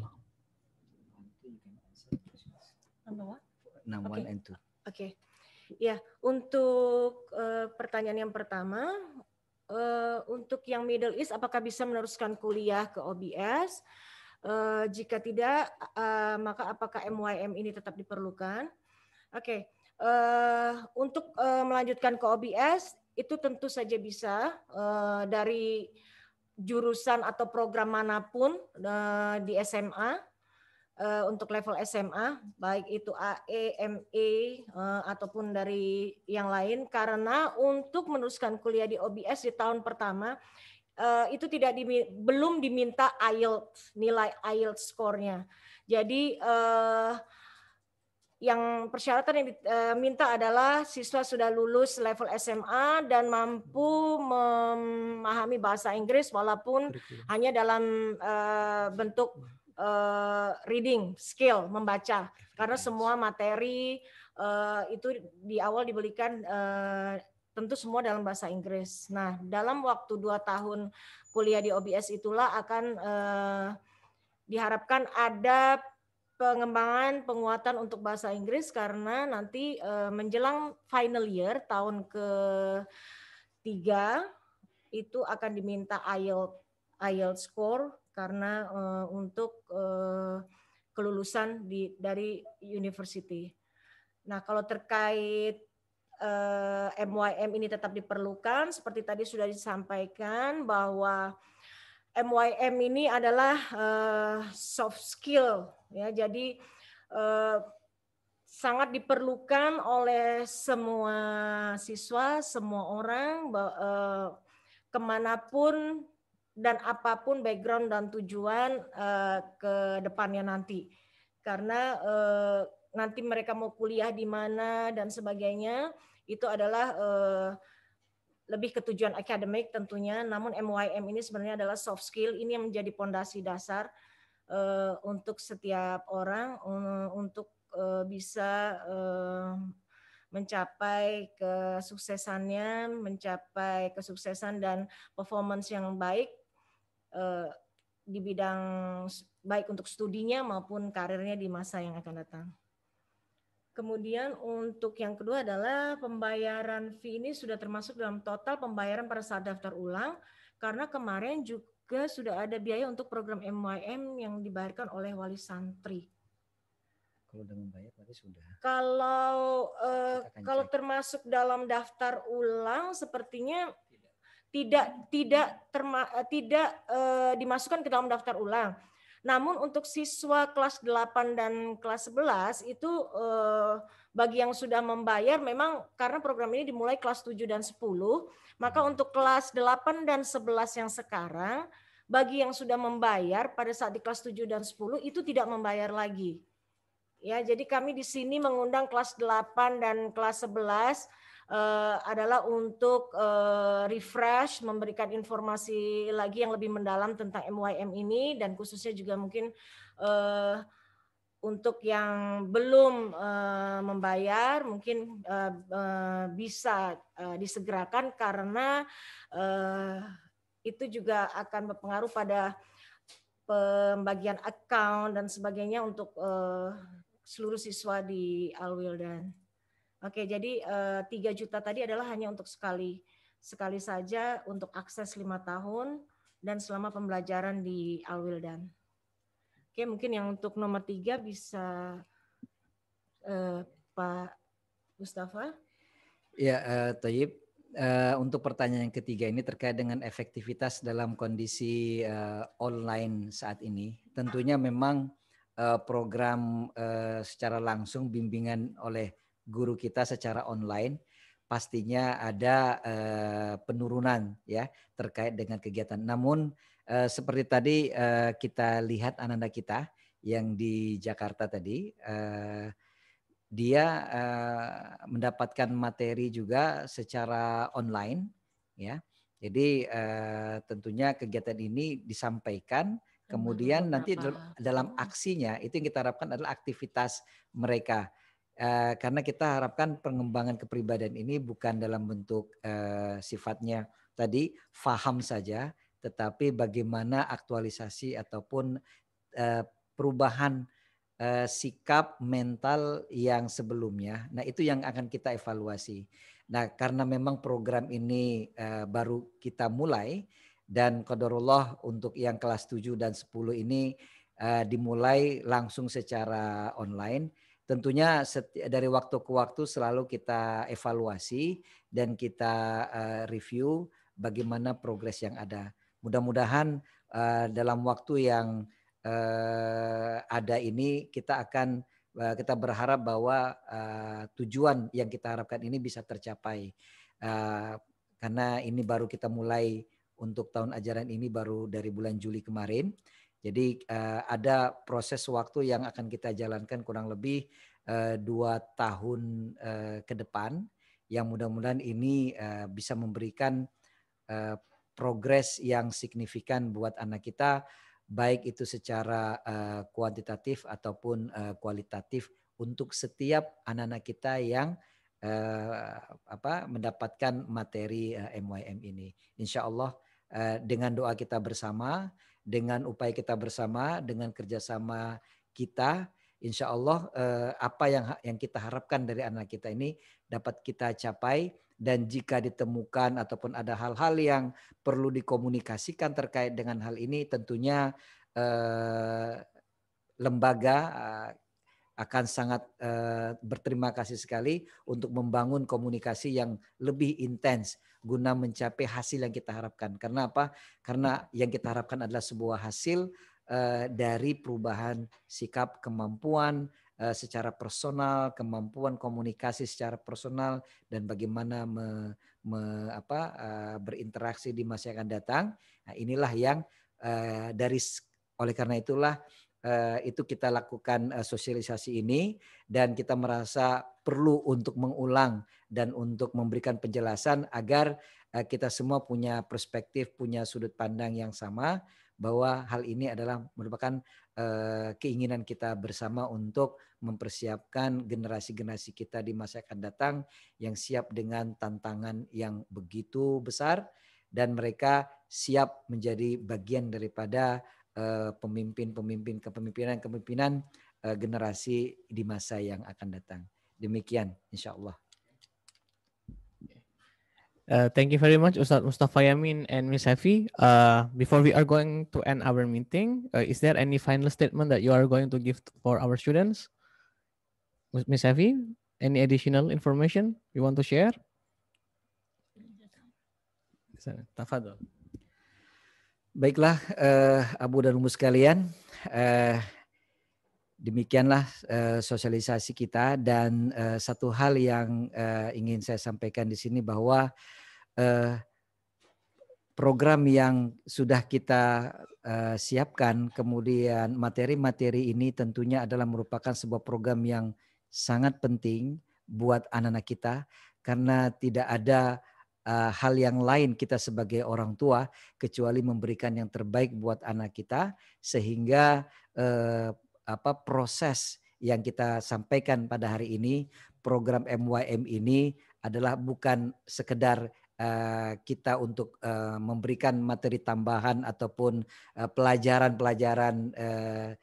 enam okay. one and two. Oke, okay. ya untuk uh, pertanyaan yang pertama, uh, untuk yang Middle East apakah bisa meneruskan kuliah ke OBS? Uh, eh, jika tidak, uh, maka apakah MYM ini tetap diperlukan? Oke, okay. uh, untuk uh, melanjutkan ke OBS itu tentu saja bisa uh, dari jurusan atau program manapun uh, di SMA uh, untuk level SMA, baik itu AE, ME, uh, eh, ataupun dari yang lain, karena untuk meneruskan kuliah di OBS di tahun pertama, uh, itu tidak di, belum diminta IELTS, nilai IELTS skornya. Jadi uh, yang persyaratan yang diminta adalah siswa sudah lulus level SMA dan mampu memahami bahasa Inggris walaupun hanya dalam bentuk Eh, reading skill membaca karena semua materi eh, itu di awal dibelikan eh, tentu semua dalam bahasa Inggris. Nah, dalam waktu dua tahun kuliah di OBS itulah akan diharapkan ada pengembangan penguatan untuk bahasa Inggris karena nanti menjelang final year tahun ke tiga itu akan diminta IELTS IELTS score karena uh, untuk uh, kelulusan di dari university. Nah, kalau terkait uh, eh, MYM ini tetap diperlukan seperti tadi sudah disampaikan bahwa MYM ini adalah uh, soft skill ya. Jadi uh, sangat diperlukan oleh semua siswa, semua orang, kemanapun dan apapun background dan tujuan uh, ke depannya nanti. Karena uh, nanti mereka mau kuliah di mana dan sebagainya, itu adalah uh, lebih ke tujuan akademik tentunya, namun MYM ini sebenarnya adalah soft skill, ini yang menjadi pondasi dasar uh, untuk setiap orang um, untuk uh, bisa uh, mencapai kesuksesannya, mencapai kesuksesan dan performance yang baik uh, di bidang baik untuk studinya maupun karirnya di masa yang akan datang. Kemudian untuk yang kedua adalah pembayaran fee ini sudah termasuk dalam total pembayaran pada saat daftar ulang karena kemarin juga sudah ada biaya untuk program MYM yang dibayarkan oleh wali santri. Kalau udah membayar berarti sudah. Kalau uh, kalau termasuk dalam daftar ulang sepertinya tidak tidak terma, eh, tidak eh, dimasukkan ke dalam daftar ulang. Namun untuk siswa kelas 8 dan kelas 11 itu eh, bagi yang sudah membayar memang karena program ini dimulai kelas 7 dan 10, maka untuk kelas 8 dan 11 yang sekarang bagi yang sudah membayar pada saat di kelas 7 dan 10 itu tidak membayar lagi. Ya, jadi kami di sini mengundang kelas 8 dan kelas 11 Eh, adalah untuk uh, refresh, memberikan informasi lagi yang lebih mendalam tentang MYM ini dan khususnya juga mungkin uh, untuk yang belum uh, membayar mungkin uh, uh, bisa uh, disegerakan karena uh, itu juga akan berpengaruh pada pembagian account dan sebagainya untuk uh, seluruh siswa di Alwildan. Oke, jadi eh, tiga juta tadi adalah hanya untuk sekali sekali saja untuk akses lima tahun dan selama pembelajaran di Alwildan. Oke, mungkin yang untuk nomor tiga bisa uh, Pak Mustafa. Ya, uh, Toyib. Uh, untuk pertanyaan yang ketiga ini terkait dengan efektivitas dalam kondisi uh, online saat ini. Tentunya memang uh, program uh, secara langsung bimbingan oleh guru kita secara online pastinya ada eh, penurunan ya terkait dengan kegiatan. Namun eh, seperti tadi eh, kita lihat ananda kita yang di Jakarta tadi dia mendapatkan materi juga secara online ya. Jadi tentunya kegiatan ini disampaikan kemudian nanti dalam aksinya itu yang kita harapkan adalah aktivitas mereka Eh, karena kita harapkan pengembangan kepribadian ini bukan dalam bentuk eh, sifatnya tadi faham saja, tetapi bagaimana aktualisasi ataupun eh, perubahan sikap mental yang sebelumnya. Nah itu yang akan kita evaluasi. Nah karena memang program ini baru kita mulai dan kodorullah untuk yang kelas 7 dan 10 ini dimulai langsung secara online tentunya dari waktu ke waktu selalu kita evaluasi dan kita eh, review bagaimana progres yang ada. Mudah-mudahan eh, dalam waktu yang eh, ada ini kita akan kita berharap bahwa tujuan yang kita harapkan ini bisa tercapai. karena ini baru kita mulai untuk tahun ajaran ini baru dari bulan Juli kemarin. Jadi uh, ada proses waktu yang akan kita jalankan kurang lebih uh, dua tahun uh, ke depan yang mudah-mudahan ini uh, bisa memberikan uh, progres yang signifikan buat anak kita baik itu secara uh, kuantitatif ataupun uh, kualitatif untuk setiap anak-anak kita yang uh, apa mendapatkan materi uh, MYM ini. Insya Allah uh, dengan doa kita bersama dengan upaya kita bersama, dengan kerjasama kita, insya Allah eh, apa yang yang kita harapkan dari anak kita ini dapat kita capai dan jika ditemukan ataupun ada hal-hal yang perlu dikomunikasikan terkait dengan hal ini tentunya eh, lembaga eh, akan sangat berterima kasih sekali untuk membangun komunikasi yang lebih intens guna mencapai hasil yang kita harapkan. Karena apa? Karena yang kita harapkan adalah sebuah hasil eh, dari perubahan sikap, kemampuan eh, secara personal, kemampuan komunikasi secara personal dan bagaimana me, me, apa, eh, berinteraksi di masa yang akan datang. Nah, inilah yang dari oleh karena itulah Uh, itu kita lakukan uh, sosialisasi ini dan kita merasa perlu untuk mengulang dan untuk memberikan penjelasan agar eh, kita semua punya perspektif, punya sudut pandang yang sama bahwa hal ini adalah merupakan eh, keinginan kita bersama untuk mempersiapkan generasi-generasi kita di masa akan datang yang siap dengan tantangan yang begitu besar dan mereka siap menjadi bagian daripada eh, pemimpin-pemimpin kepemimpinan kepemimpinan generasi di masa yang akan datang. Demikian, insya Allah. Uh, thank you very much, Ustadz Mustafa Yamin and Ms. Hafi. Uh, before we are going to end our meeting, uh, is there any final statement that you are going to give for our students? Ms. Hafi, any additional information you want to share? Tafadol. Baiklah, uh, Abu dan Umus sekalian. Uh, demikianlah uh, sosialisasi kita dan uh, satu hal yang uh, ingin saya sampaikan di sini bahwa eh, program yang sudah kita eh, siapkan, kemudian materi-materi ini tentunya adalah merupakan sebuah program yang sangat penting buat anak-anak kita karena tidak ada uh, hal yang lain kita sebagai orang tua kecuali memberikan yang terbaik buat anak kita sehingga uh, apa proses yang kita sampaikan pada hari ini program MYM ini adalah bukan sekedar Eh, kita untuk eh, memberikan materi tambahan ataupun eh, pelajaran-pelajaran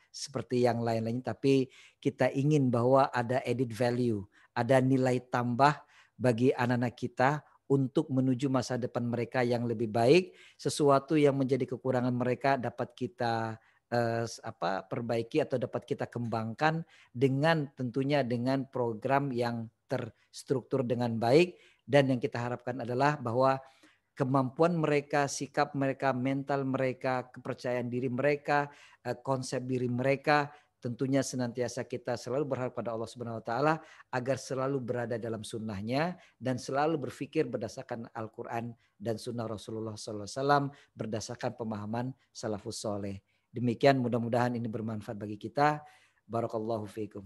seperti yang lain lain tapi kita ingin bahwa ada added value, ada nilai tambah bagi anak-anak kita untuk menuju masa depan mereka yang lebih baik, sesuatu yang menjadi kekurangan mereka dapat kita apa perbaiki atau dapat kita kembangkan dengan tentunya dengan program yang terstruktur dengan baik dan yang kita harapkan adalah bahwa kemampuan mereka, sikap mereka, mental mereka, kepercayaan diri mereka, eh, konsep diri mereka tentunya senantiasa kita selalu berharap pada Allah Subhanahu wa taala agar selalu berada dalam sunnahnya dan selalu berpikir berdasarkan Al-Qur'an dan sunnah Rasulullah SAW berdasarkan pemahaman salafus soleh. Demikian mudah-mudahan ini bermanfaat bagi kita. Barakallahu fiikum.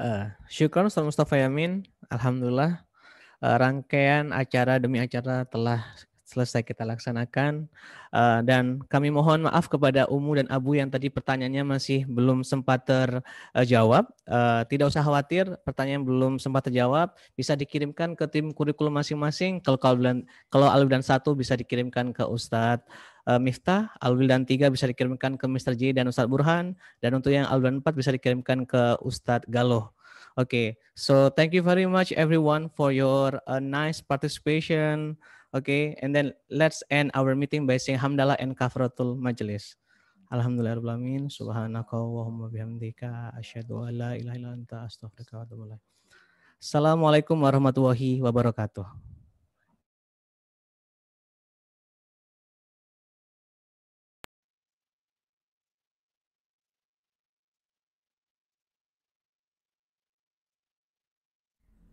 Uh, eh, syukron Ustaz Mustafa Yamin, Alhamdulillah uh, rangkaian acara demi acara telah selesai kita laksanakan uh, dan kami mohon maaf kepada Umu dan Abu yang tadi pertanyaannya masih belum sempat terjawab. Uh, tidak usah khawatir, pertanyaan belum sempat terjawab bisa dikirimkan ke tim kurikulum masing-masing. Kalau kalau alu dan satu bisa dikirimkan ke Ustadz uh, Miftah, dan 3 bisa dikirimkan ke Mr. J dan Ustadz Burhan, dan untuk yang dan 4 bisa dikirimkan ke Ustadz Galoh. Okay, so thank you very much everyone for your uh, nice participation. Okay, and then let's end our meeting by saying hamdalah and kafaratul majelis. Alhamdulillahirrahmanirrahim. Subhanakallahumma bihamdika. Asyadu ala ilaha illa anta Assalamualaikum warahmatullahi wabarakatuh.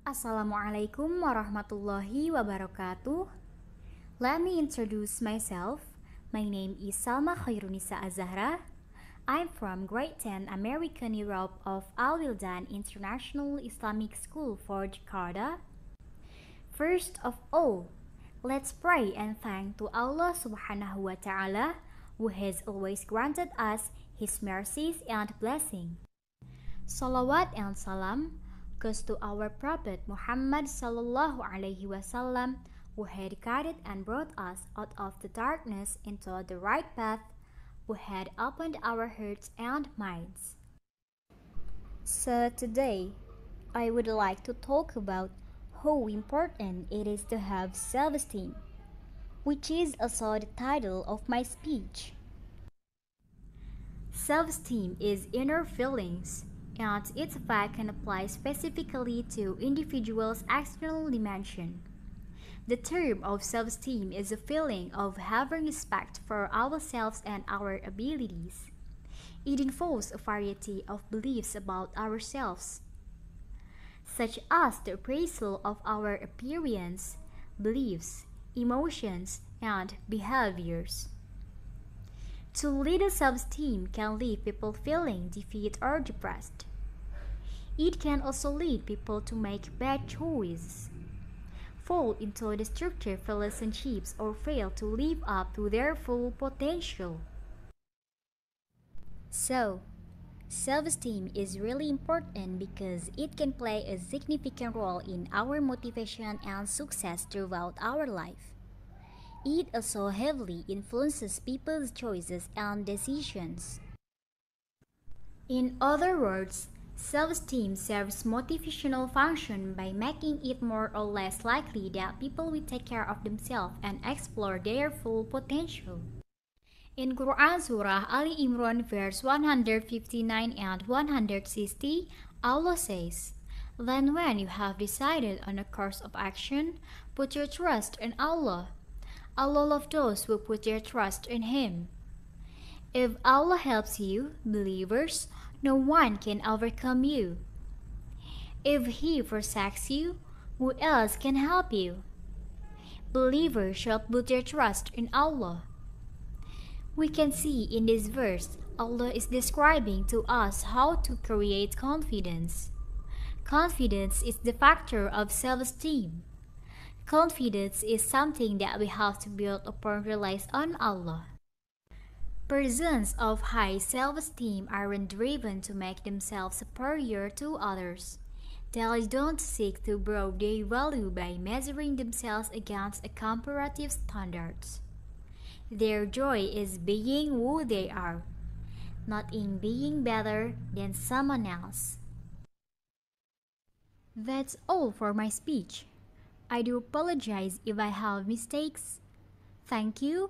Assalamualaikum warahmatullahi wabarakatuh. Let me introduce myself. My name is Salma Khairunisa Azahra. I'm from Grade 10 American Europe of Al Wildan International Islamic School for Jakarta. First of all, let's pray and thank to Allah Subhanahu wa Ta'ala who has always granted us his mercies and blessing. Salawat and salam because to our Prophet Muhammad sallallahu alaihi wasallam who had guided and brought us out of the darkness into the right path, who had opened our hearts and minds. So today, I would like to talk about how important it is to have self-esteem, which is also the title of my speech. Self-esteem is inner feelings and its effect can apply specifically to individuals' external dimension. The term of self-esteem is a feeling of having respect for ourselves and our abilities. It involves a variety of beliefs about ourselves, such as the appraisal of our appearance, beliefs, emotions, and behaviors. Too little self-esteem can leave people feeling defeated or depressed. It can also lead people to make bad choices, fall into destructive relationships, or fail to live up to their full potential. So, Self esteem is really important because it can play a significant role in our motivation and success throughout our life. It also heavily influences people's choices and decisions. In other words, Self-esteem serves motivational function by making it more or less likely that people will take care of themselves and explore their full potential. In Quran Surah Ali Imran verse 159 and 160, Allah says, Then when you have decided on a course of action, put your trust in Allah. Allah loves those who put their trust in Him. If Allah helps you, believers, no one can overcome you. If he forsakes you, who else can help you? Believers shall put their trust in Allah. We can see in this verse Allah is describing to us how to create confidence. Confidence is the factor of self esteem. Confidence is something that we have to build upon relies on Allah. Persons of high self-esteem aren't driven to make themselves superior to others. They don't seek to prove their value by measuring themselves against comparative standards. Their joy is being who they are, not in being better than someone else. That's all for my speech. I do apologize if I have mistakes. Thank you